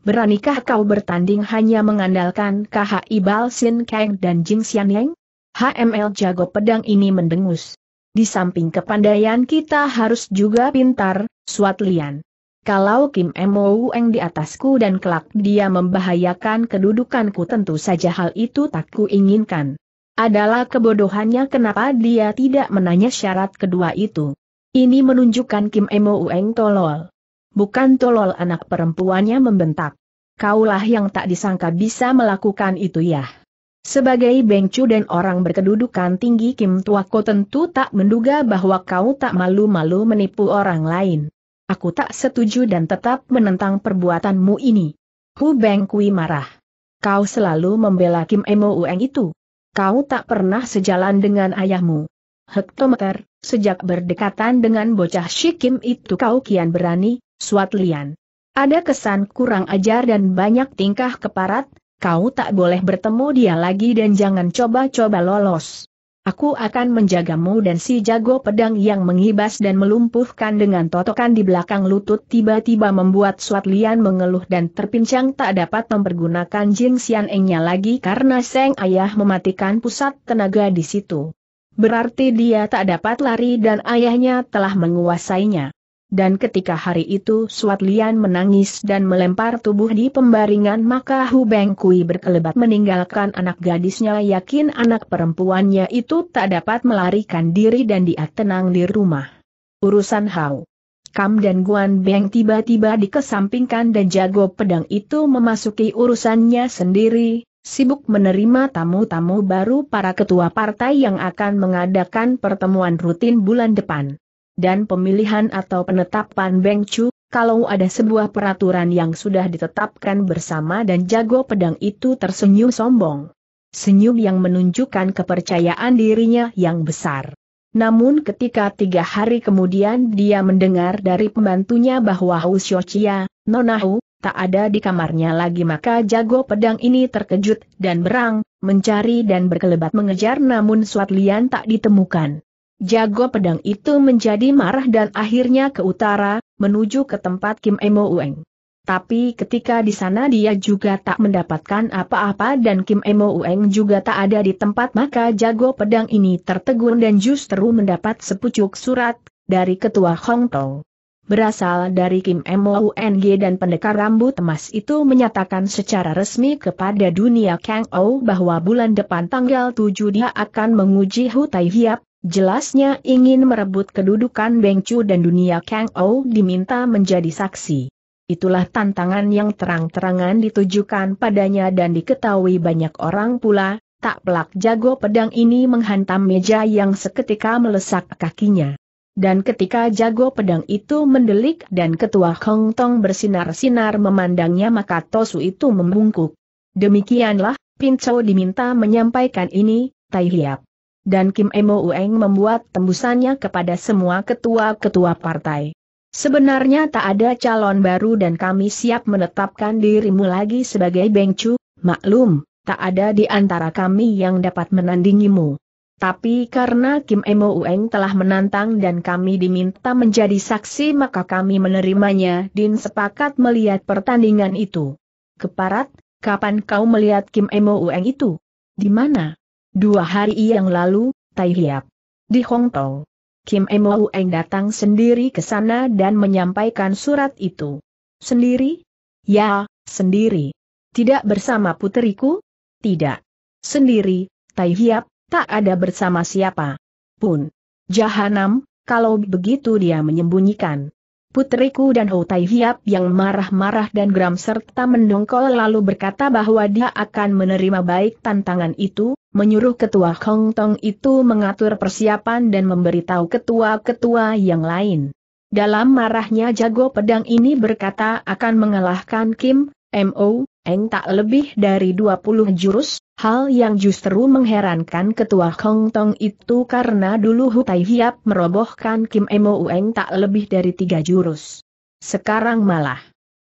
Beranikah kau bertanding hanya mengandalkan KHI Ibal Sin Kang dan Jing Xian Yang? HML jago pedang ini mendengus. Di samping kepandaian kita harus juga pintar, Suat Lian. Kalau Kim Mo Eng di atasku dan kelak dia membahayakan kedudukanku tentu saja hal itu tak kuinginkan. Adalah kebodohannya kenapa dia tidak menanya syarat kedua itu. Ini menunjukkan Kim Mo Eng tolol. Bukan tolol anak perempuannya membentak. Kaulah yang tak disangka bisa melakukan itu ya. Sebagai bengcu dan orang berkedudukan tinggi Kim Tuako tentu tak menduga bahwa kau tak malu-malu menipu orang lain. Aku tak setuju dan tetap menentang perbuatanmu ini. Hu Beng Kui marah. Kau selalu membela Kim Emo Ueng itu. Kau tak pernah sejalan dengan ayahmu. Hektometer, sejak berdekatan dengan bocah Kim itu kau kian berani, suat lian. Ada kesan kurang ajar dan banyak tingkah keparat, kau tak boleh bertemu dia lagi dan jangan coba-coba lolos. Aku akan menjagamu dan si jago pedang yang mengibas dan melumpuhkan dengan totokan di belakang lutut tiba-tiba membuat Suat Lian mengeluh dan terpincang tak dapat mempergunakan Jin Xian Engnya lagi karena Seng Ayah mematikan pusat tenaga di situ. Berarti dia tak dapat lari dan ayahnya telah menguasainya dan ketika hari itu Suat Lian menangis dan melempar tubuh di pembaringan maka Hu Beng Kui berkelebat meninggalkan anak gadisnya yakin anak perempuannya itu tak dapat melarikan diri dan dia tenang di rumah. Urusan Hau. Kam dan Guan Beng tiba-tiba dikesampingkan dan jago pedang itu memasuki urusannya sendiri, sibuk menerima tamu-tamu baru para ketua partai yang akan mengadakan pertemuan rutin bulan depan dan pemilihan atau penetapan Beng Chu, kalau ada sebuah peraturan yang sudah ditetapkan bersama dan jago pedang itu tersenyum sombong. Senyum yang menunjukkan kepercayaan dirinya yang besar. Namun ketika tiga hari kemudian dia mendengar dari pembantunya bahwa Hu Xiochia, Nonahu, tak ada di kamarnya lagi maka jago pedang ini terkejut dan berang, mencari dan berkelebat mengejar namun Suat Lian tak ditemukan. Jago pedang itu menjadi marah dan akhirnya ke utara, menuju ke tempat Kim Emo Ueng. Tapi ketika di sana dia juga tak mendapatkan apa-apa dan Kim Emo Ueng juga tak ada di tempat maka jago pedang ini tertegun dan justru mendapat sepucuk surat dari ketua Hong Tong berasal dari Kim Ueng dan pendekar rambut emas itu menyatakan secara resmi kepada dunia Kang Ou bahwa bulan depan tanggal 7 dia akan menguji Hu Tai Hiap, Jelasnya ingin merebut kedudukan Beng dan dunia Kang Ou diminta menjadi saksi. Itulah tantangan yang terang-terangan ditujukan padanya dan diketahui banyak orang pula, tak pelak jago pedang ini menghantam meja yang seketika melesak kakinya. Dan ketika jago pedang itu mendelik dan ketua Hong Tong bersinar-sinar memandangnya maka Tosu itu membungkuk. Demikianlah, Pinco diminta menyampaikan ini, Tai Hiap dan Kim Emo Ueng membuat tembusannya kepada semua ketua-ketua partai. Sebenarnya tak ada calon baru dan kami siap menetapkan dirimu lagi sebagai Bengcu, maklum, tak ada di antara kami yang dapat menandingimu. Tapi karena Kim Emo Ueng telah menantang dan kami diminta menjadi saksi maka kami menerimanya Din sepakat melihat pertandingan itu. Keparat, kapan kau melihat Kim Emo Ueng itu? Di mana? Dua hari yang lalu, Tai Hiap. Di Hong Kong. Kim Emo Eng datang sendiri ke sana dan menyampaikan surat itu. Sendiri? Ya, sendiri. Tidak bersama puteriku? Tidak. Sendiri, Tai Hiap, tak ada bersama siapa. Pun. Jahanam, kalau begitu dia menyembunyikan putriku dan Hou Tai Hiap yang marah-marah dan geram serta mendongkol lalu berkata bahwa dia akan menerima baik tantangan itu, menyuruh ketua Hong Tong itu mengatur persiapan dan memberitahu ketua-ketua yang lain. Dalam marahnya jago pedang ini berkata akan mengalahkan Kim, M.O., Eng tak lebih dari 20 jurus, Hal yang justru mengherankan ketua Hong Tong itu karena dulu Hu Tai Hiap merobohkan Kim Emo Ueng tak lebih dari tiga jurus. Sekarang malah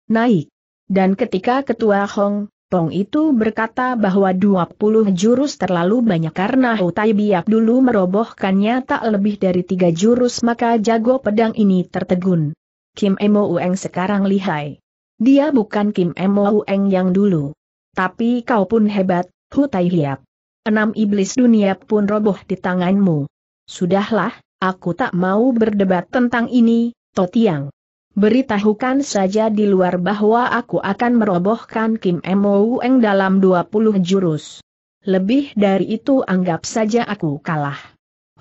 naik. Dan ketika ketua Hong Tong itu berkata bahwa 20 jurus terlalu banyak karena Hu Tai Biap dulu merobohkannya tak lebih dari tiga jurus maka jago pedang ini tertegun. Kim Emo Ueng sekarang lihai. Dia bukan Kim Emo Ueng yang dulu. Tapi kau pun hebat, Hutai Hiap. Enam iblis dunia pun roboh di tanganmu. Sudahlah, aku tak mau berdebat tentang ini, Totiang. Beritahukan saja di luar bahwa aku akan merobohkan Kim Emoueng dalam 20 jurus. Lebih dari itu anggap saja aku kalah.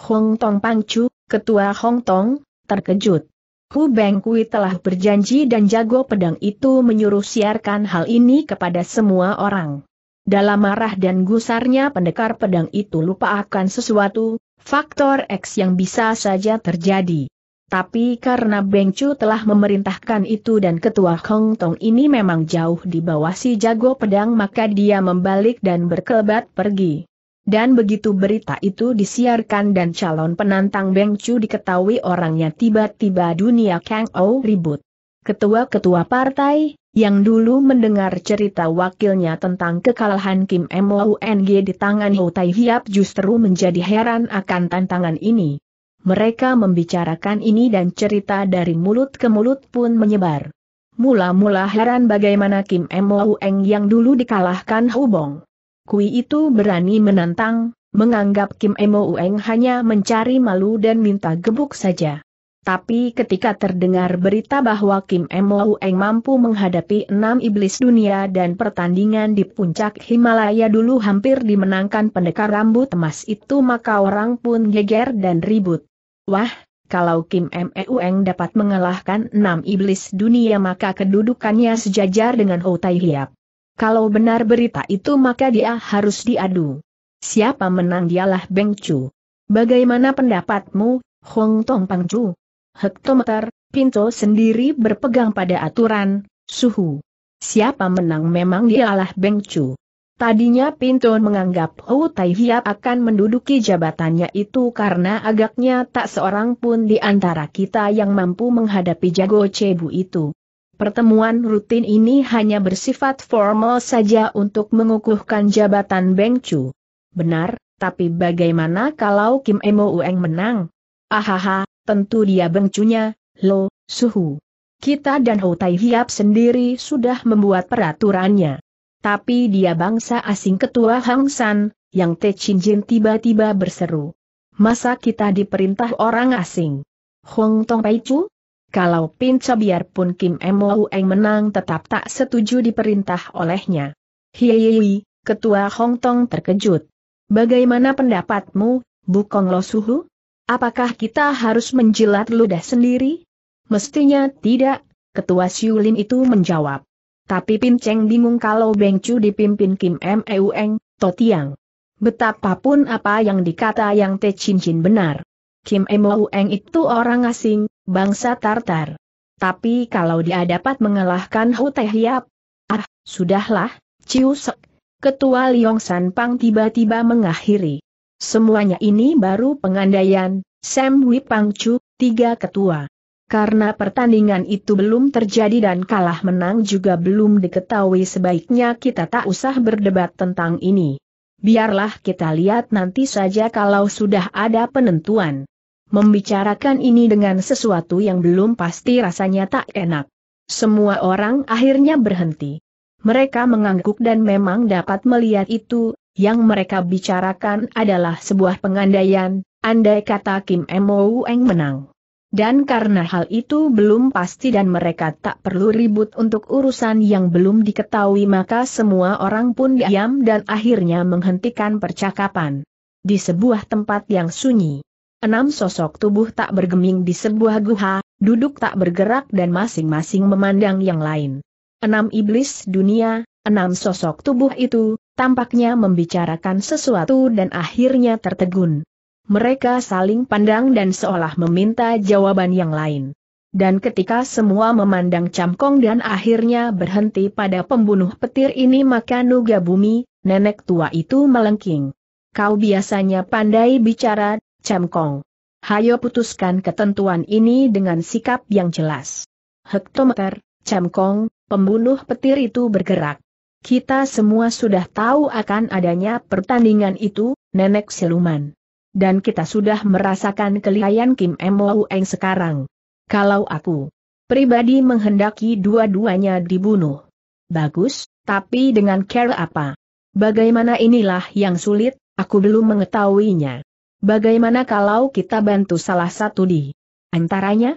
Hong Tong Pangcu, ketua Hong Tong, terkejut. Hu Bengkui telah berjanji dan jago pedang itu menyuruh siarkan hal ini kepada semua orang. Dalam marah dan gusarnya pendekar pedang itu lupa akan sesuatu, faktor X yang bisa saja terjadi. Tapi karena Beng Chu telah memerintahkan itu dan ketua Hong Tong ini memang jauh di bawah si jago pedang maka dia membalik dan berkelebat pergi. Dan begitu berita itu disiarkan dan calon penantang Beng Chu diketahui orangnya tiba-tiba dunia Kang Ou ribut. Ketua-ketua partai, yang dulu mendengar cerita wakilnya tentang kekalahan Kim MOUNG di tangan Ho Tai Hiap justru menjadi heran akan tantangan ini. Mereka membicarakan ini dan cerita dari mulut ke mulut pun menyebar. Mula-mula heran bagaimana Kim MOUNG yang dulu dikalahkan Bong, Kui itu berani menantang, menganggap Kim Emo hanya mencari malu dan minta gebuk saja. Tapi ketika terdengar berita bahwa Kim Mo Eng mampu menghadapi enam iblis dunia dan pertandingan di puncak Himalaya dulu hampir dimenangkan pendekar rambut emas itu maka orang pun geger dan ribut. Wah, kalau Kim Mo Eng dapat mengalahkan enam iblis dunia maka kedudukannya sejajar dengan Ho Tai Hiap. Kalau benar berita itu maka dia harus diadu. Siapa menang dialah Beng Chu. Bagaimana pendapatmu, Hong Tong Pang Chu? hektometer, Pinto sendiri berpegang pada aturan, suhu. Siapa menang memang dialah Beng Chu. Tadinya Pinto menganggap Hou Tai Hiap akan menduduki jabatannya itu karena agaknya tak seorang pun di antara kita yang mampu menghadapi jago cebu itu. Pertemuan rutin ini hanya bersifat formal saja untuk mengukuhkan jabatan Beng Chu. Benar, tapi bagaimana kalau Kim Emo Ueng menang? Ahaha, tentu dia bengcunya, Lo, Suhu. Kita dan Hotai Hiap sendiri sudah membuat peraturannya. Tapi dia bangsa asing ketua Hang San, yang Te Chin Jin tiba-tiba berseru. Masa kita diperintah orang asing? Hong Tong Pai Chu? Kalau Pinca biarpun Kim Mo Eng menang tetap tak setuju diperintah olehnya. Hiei, ketua Hong Tong terkejut. Bagaimana pendapatmu, Bukong Lo Suhu? Apakah kita harus menjilat ludah sendiri? Mestinya tidak, Ketua Siulin itu menjawab. Tapi Pin Cheng bingung kalau Beng Chu dipimpin Kim M Meueng, Totiang. Betapapun apa yang dikata yang Te Chin Chin benar. Kim M Meueng itu orang asing, bangsa Tartar. Tapi kalau dia dapat mengalahkan Hu Hiap, ah, sudahlah, Sek. Ketua Liong San Pang tiba-tiba mengakhiri. Semuanya ini baru pengandaian, Sam Wipangcu, tiga ketua. Karena pertandingan itu belum terjadi dan kalah menang juga belum diketahui sebaiknya kita tak usah berdebat tentang ini. Biarlah kita lihat nanti saja kalau sudah ada penentuan. Membicarakan ini dengan sesuatu yang belum pasti rasanya tak enak. Semua orang akhirnya berhenti. Mereka mengangguk dan memang dapat melihat itu, yang mereka bicarakan adalah sebuah pengandaian, andai kata Kim Mo Eng menang. Dan karena hal itu belum pasti dan mereka tak perlu ribut untuk urusan yang belum diketahui maka semua orang pun diam dan akhirnya menghentikan percakapan. Di sebuah tempat yang sunyi. Enam sosok tubuh tak bergeming di sebuah guha, duduk tak bergerak dan masing-masing memandang yang lain. Enam iblis dunia, enam sosok tubuh itu, tampaknya membicarakan sesuatu dan akhirnya tertegun. Mereka saling pandang dan seolah meminta jawaban yang lain. Dan ketika semua memandang Camkong dan akhirnya berhenti pada pembunuh petir ini maka Nuga Bumi, nenek tua itu melengking. Kau biasanya pandai bicara, Camkong. Hayo putuskan ketentuan ini dengan sikap yang jelas. Hektometer, Camkong, pembunuh petir itu bergerak. Kita semua sudah tahu akan adanya pertandingan itu, nenek siluman. Dan kita sudah merasakan kelihayan Kim Mo Eng sekarang. Kalau aku pribadi menghendaki dua-duanya dibunuh. Bagus, tapi dengan care apa? Bagaimana inilah yang sulit, aku belum mengetahuinya. Bagaimana kalau kita bantu salah satu di antaranya?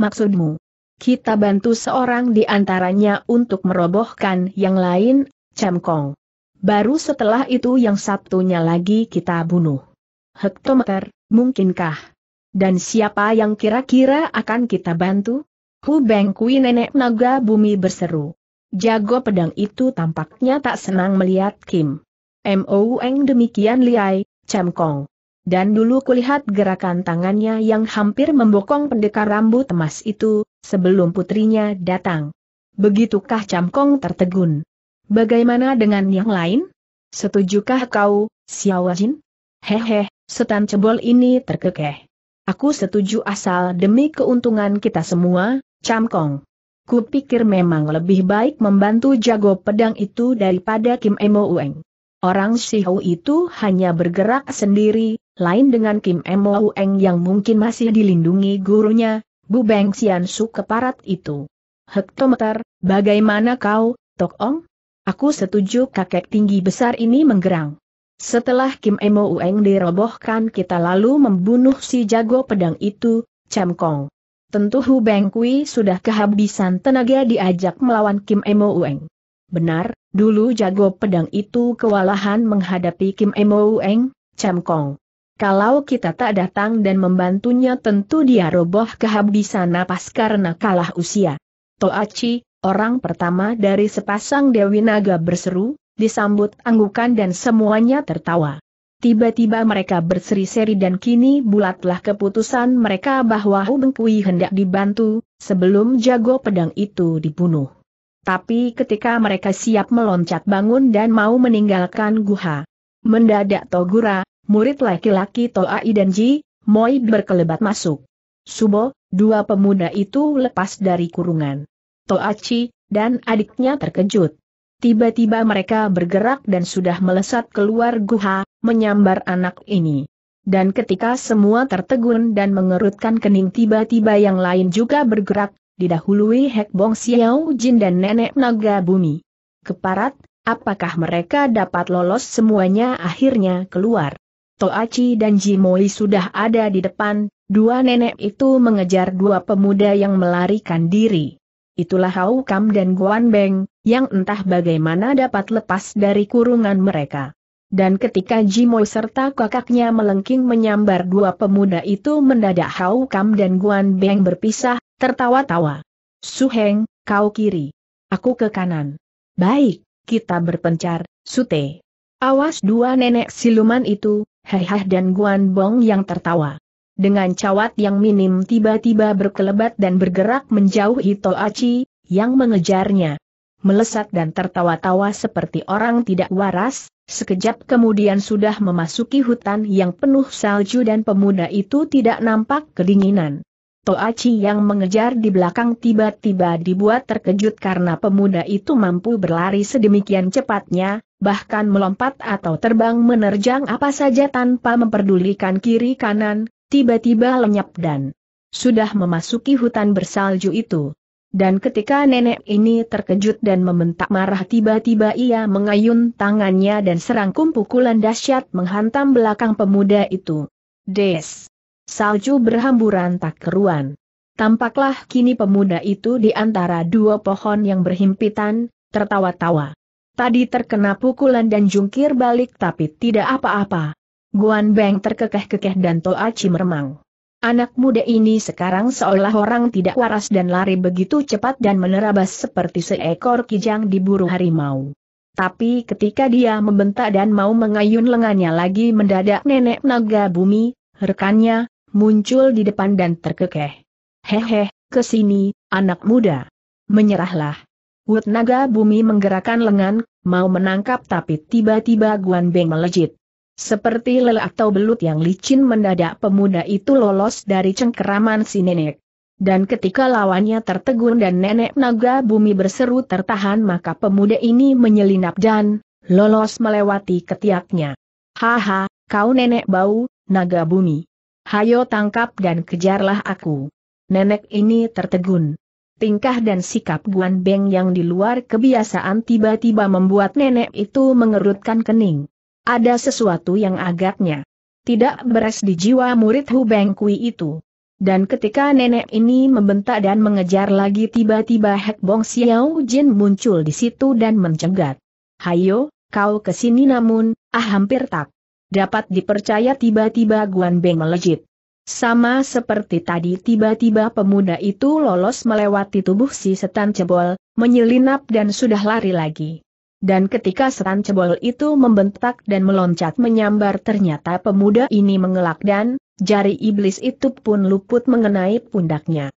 Maksudmu, kita bantu seorang di antaranya untuk merobohkan yang lain, Cemkong. Baru setelah itu yang satunya lagi kita bunuh. Hektometer, mungkinkah? Dan siapa yang kira-kira akan kita bantu? Hu Bengkui nenek naga bumi berseru. Jago pedang itu tampaknya tak senang melihat Kim. Mou demikian liai, Cemkong. Dan dulu kulihat gerakan tangannya yang hampir membokong pendekar rambut emas itu, sebelum putrinya datang. Begitukah Camkong tertegun? Bagaimana dengan yang lain? Setujukah kau, Xiaojin? Hehe, setan cebol ini terkekeh. Aku setuju asal demi keuntungan kita semua, Camkong. Kupikir memang lebih baik membantu jago pedang itu daripada Kim Emo Ueng. Orang Shihou itu hanya bergerak sendiri, lain dengan Kim Emo Ueng yang mungkin masih dilindungi gurunya, Bu Beng Sian Su keparat itu. Hektometer, bagaimana kau, Tok Ong? Aku setuju kakek tinggi besar ini menggerang. Setelah Kim Emo Ueng dirobohkan kita lalu membunuh si jago pedang itu, Cham Kong. Tentu Hu Beng Kui sudah kehabisan tenaga diajak melawan Kim Emo Ueng. Benar, dulu jago pedang itu kewalahan menghadapi Kim Emo Ueng, Cham Kong. Kalau kita tak datang dan membantunya tentu dia roboh kehabisan napas karena kalah usia. Toachi, orang pertama dari sepasang Dewi Naga berseru, disambut anggukan dan semuanya tertawa. Tiba-tiba mereka berseri-seri dan kini bulatlah keputusan mereka bahwa Hubengkui hendak dibantu, sebelum jago pedang itu dibunuh. Tapi ketika mereka siap meloncat bangun dan mau meninggalkan guha, mendadak Togura, Murid laki-laki Toai dan Ji, Moi berkelebat masuk. Subo, dua pemuda itu lepas dari kurungan. Toa Toachi, dan adiknya terkejut. Tiba-tiba mereka bergerak dan sudah melesat keluar guha, menyambar anak ini. Dan ketika semua tertegun dan mengerutkan kening tiba-tiba yang lain juga bergerak, didahului Hek Bong Xiao Jin dan Nenek Naga Bumi. Keparat, apakah mereka dapat lolos semuanya akhirnya keluar. Toachi dan Jimoi sudah ada di depan, dua nenek itu mengejar dua pemuda yang melarikan diri. Itulah Hau Kam dan Guan Beng, yang entah bagaimana dapat lepas dari kurungan mereka. Dan ketika Jimoi serta kakaknya melengking menyambar dua pemuda itu mendadak Hau Kam dan Guan Beng berpisah, tertawa-tawa. Suheng, kau kiri. Aku ke kanan. Baik, kita berpencar, Sute. Awas dua nenek siluman itu, Heihah dan Guan Bong yang tertawa. Dengan cawat yang minim tiba-tiba berkelebat dan bergerak menjauhi Toachi, yang mengejarnya. Melesat dan tertawa-tawa seperti orang tidak waras, sekejap kemudian sudah memasuki hutan yang penuh salju dan pemuda itu tidak nampak kedinginan. Toachi yang mengejar di belakang tiba-tiba dibuat terkejut karena pemuda itu mampu berlari sedemikian cepatnya, bahkan melompat atau terbang menerjang apa saja tanpa memperdulikan kiri kanan, tiba-tiba lenyap dan sudah memasuki hutan bersalju itu. Dan ketika nenek ini terkejut dan membentak marah tiba-tiba ia mengayun tangannya dan serangkum pukulan dahsyat menghantam belakang pemuda itu. Des! Salju berhamburan tak keruan. Tampaklah kini pemuda itu di antara dua pohon yang berhimpitan, tertawa-tawa. Tadi terkena pukulan dan jungkir balik tapi tidak apa-apa. Guan Beng terkekeh-kekeh dan Toachi meremang. Anak muda ini sekarang seolah orang tidak waras dan lari begitu cepat dan menerabas seperti seekor kijang diburu harimau. Tapi ketika dia membentak dan mau mengayun lengannya lagi mendadak nenek naga bumi, rekannya, muncul di depan dan terkekeh. Hehe, kesini, anak muda. Menyerahlah. Wut naga bumi menggerakkan lengan, mau menangkap tapi tiba-tiba Guan Beng melejit. Seperti lele atau belut yang licin mendadak pemuda itu lolos dari cengkeraman si nenek. Dan ketika lawannya tertegun dan nenek naga bumi berseru tertahan maka pemuda ini menyelinap dan lolos melewati ketiaknya. Haha, kau nenek bau, naga bumi. Hayo tangkap dan kejarlah aku. Nenek ini tertegun. Tingkah dan sikap Guan Beng yang di luar kebiasaan tiba-tiba membuat nenek itu mengerutkan kening. Ada sesuatu yang agaknya tidak beres di jiwa murid Hu Beng Kui itu. Dan ketika nenek ini membentak dan mengejar lagi tiba-tiba Hek Bong Xiao Jin muncul di situ dan mencegat. Hayo, kau kesini namun, ah hampir tak dapat dipercaya tiba-tiba Guan Beng melejit. Sama seperti tadi tiba-tiba pemuda itu lolos melewati tubuh si setan cebol, menyelinap dan sudah lari lagi. Dan ketika setan cebol itu membentak dan meloncat menyambar ternyata pemuda ini mengelak dan, jari iblis itu pun luput mengenai pundaknya.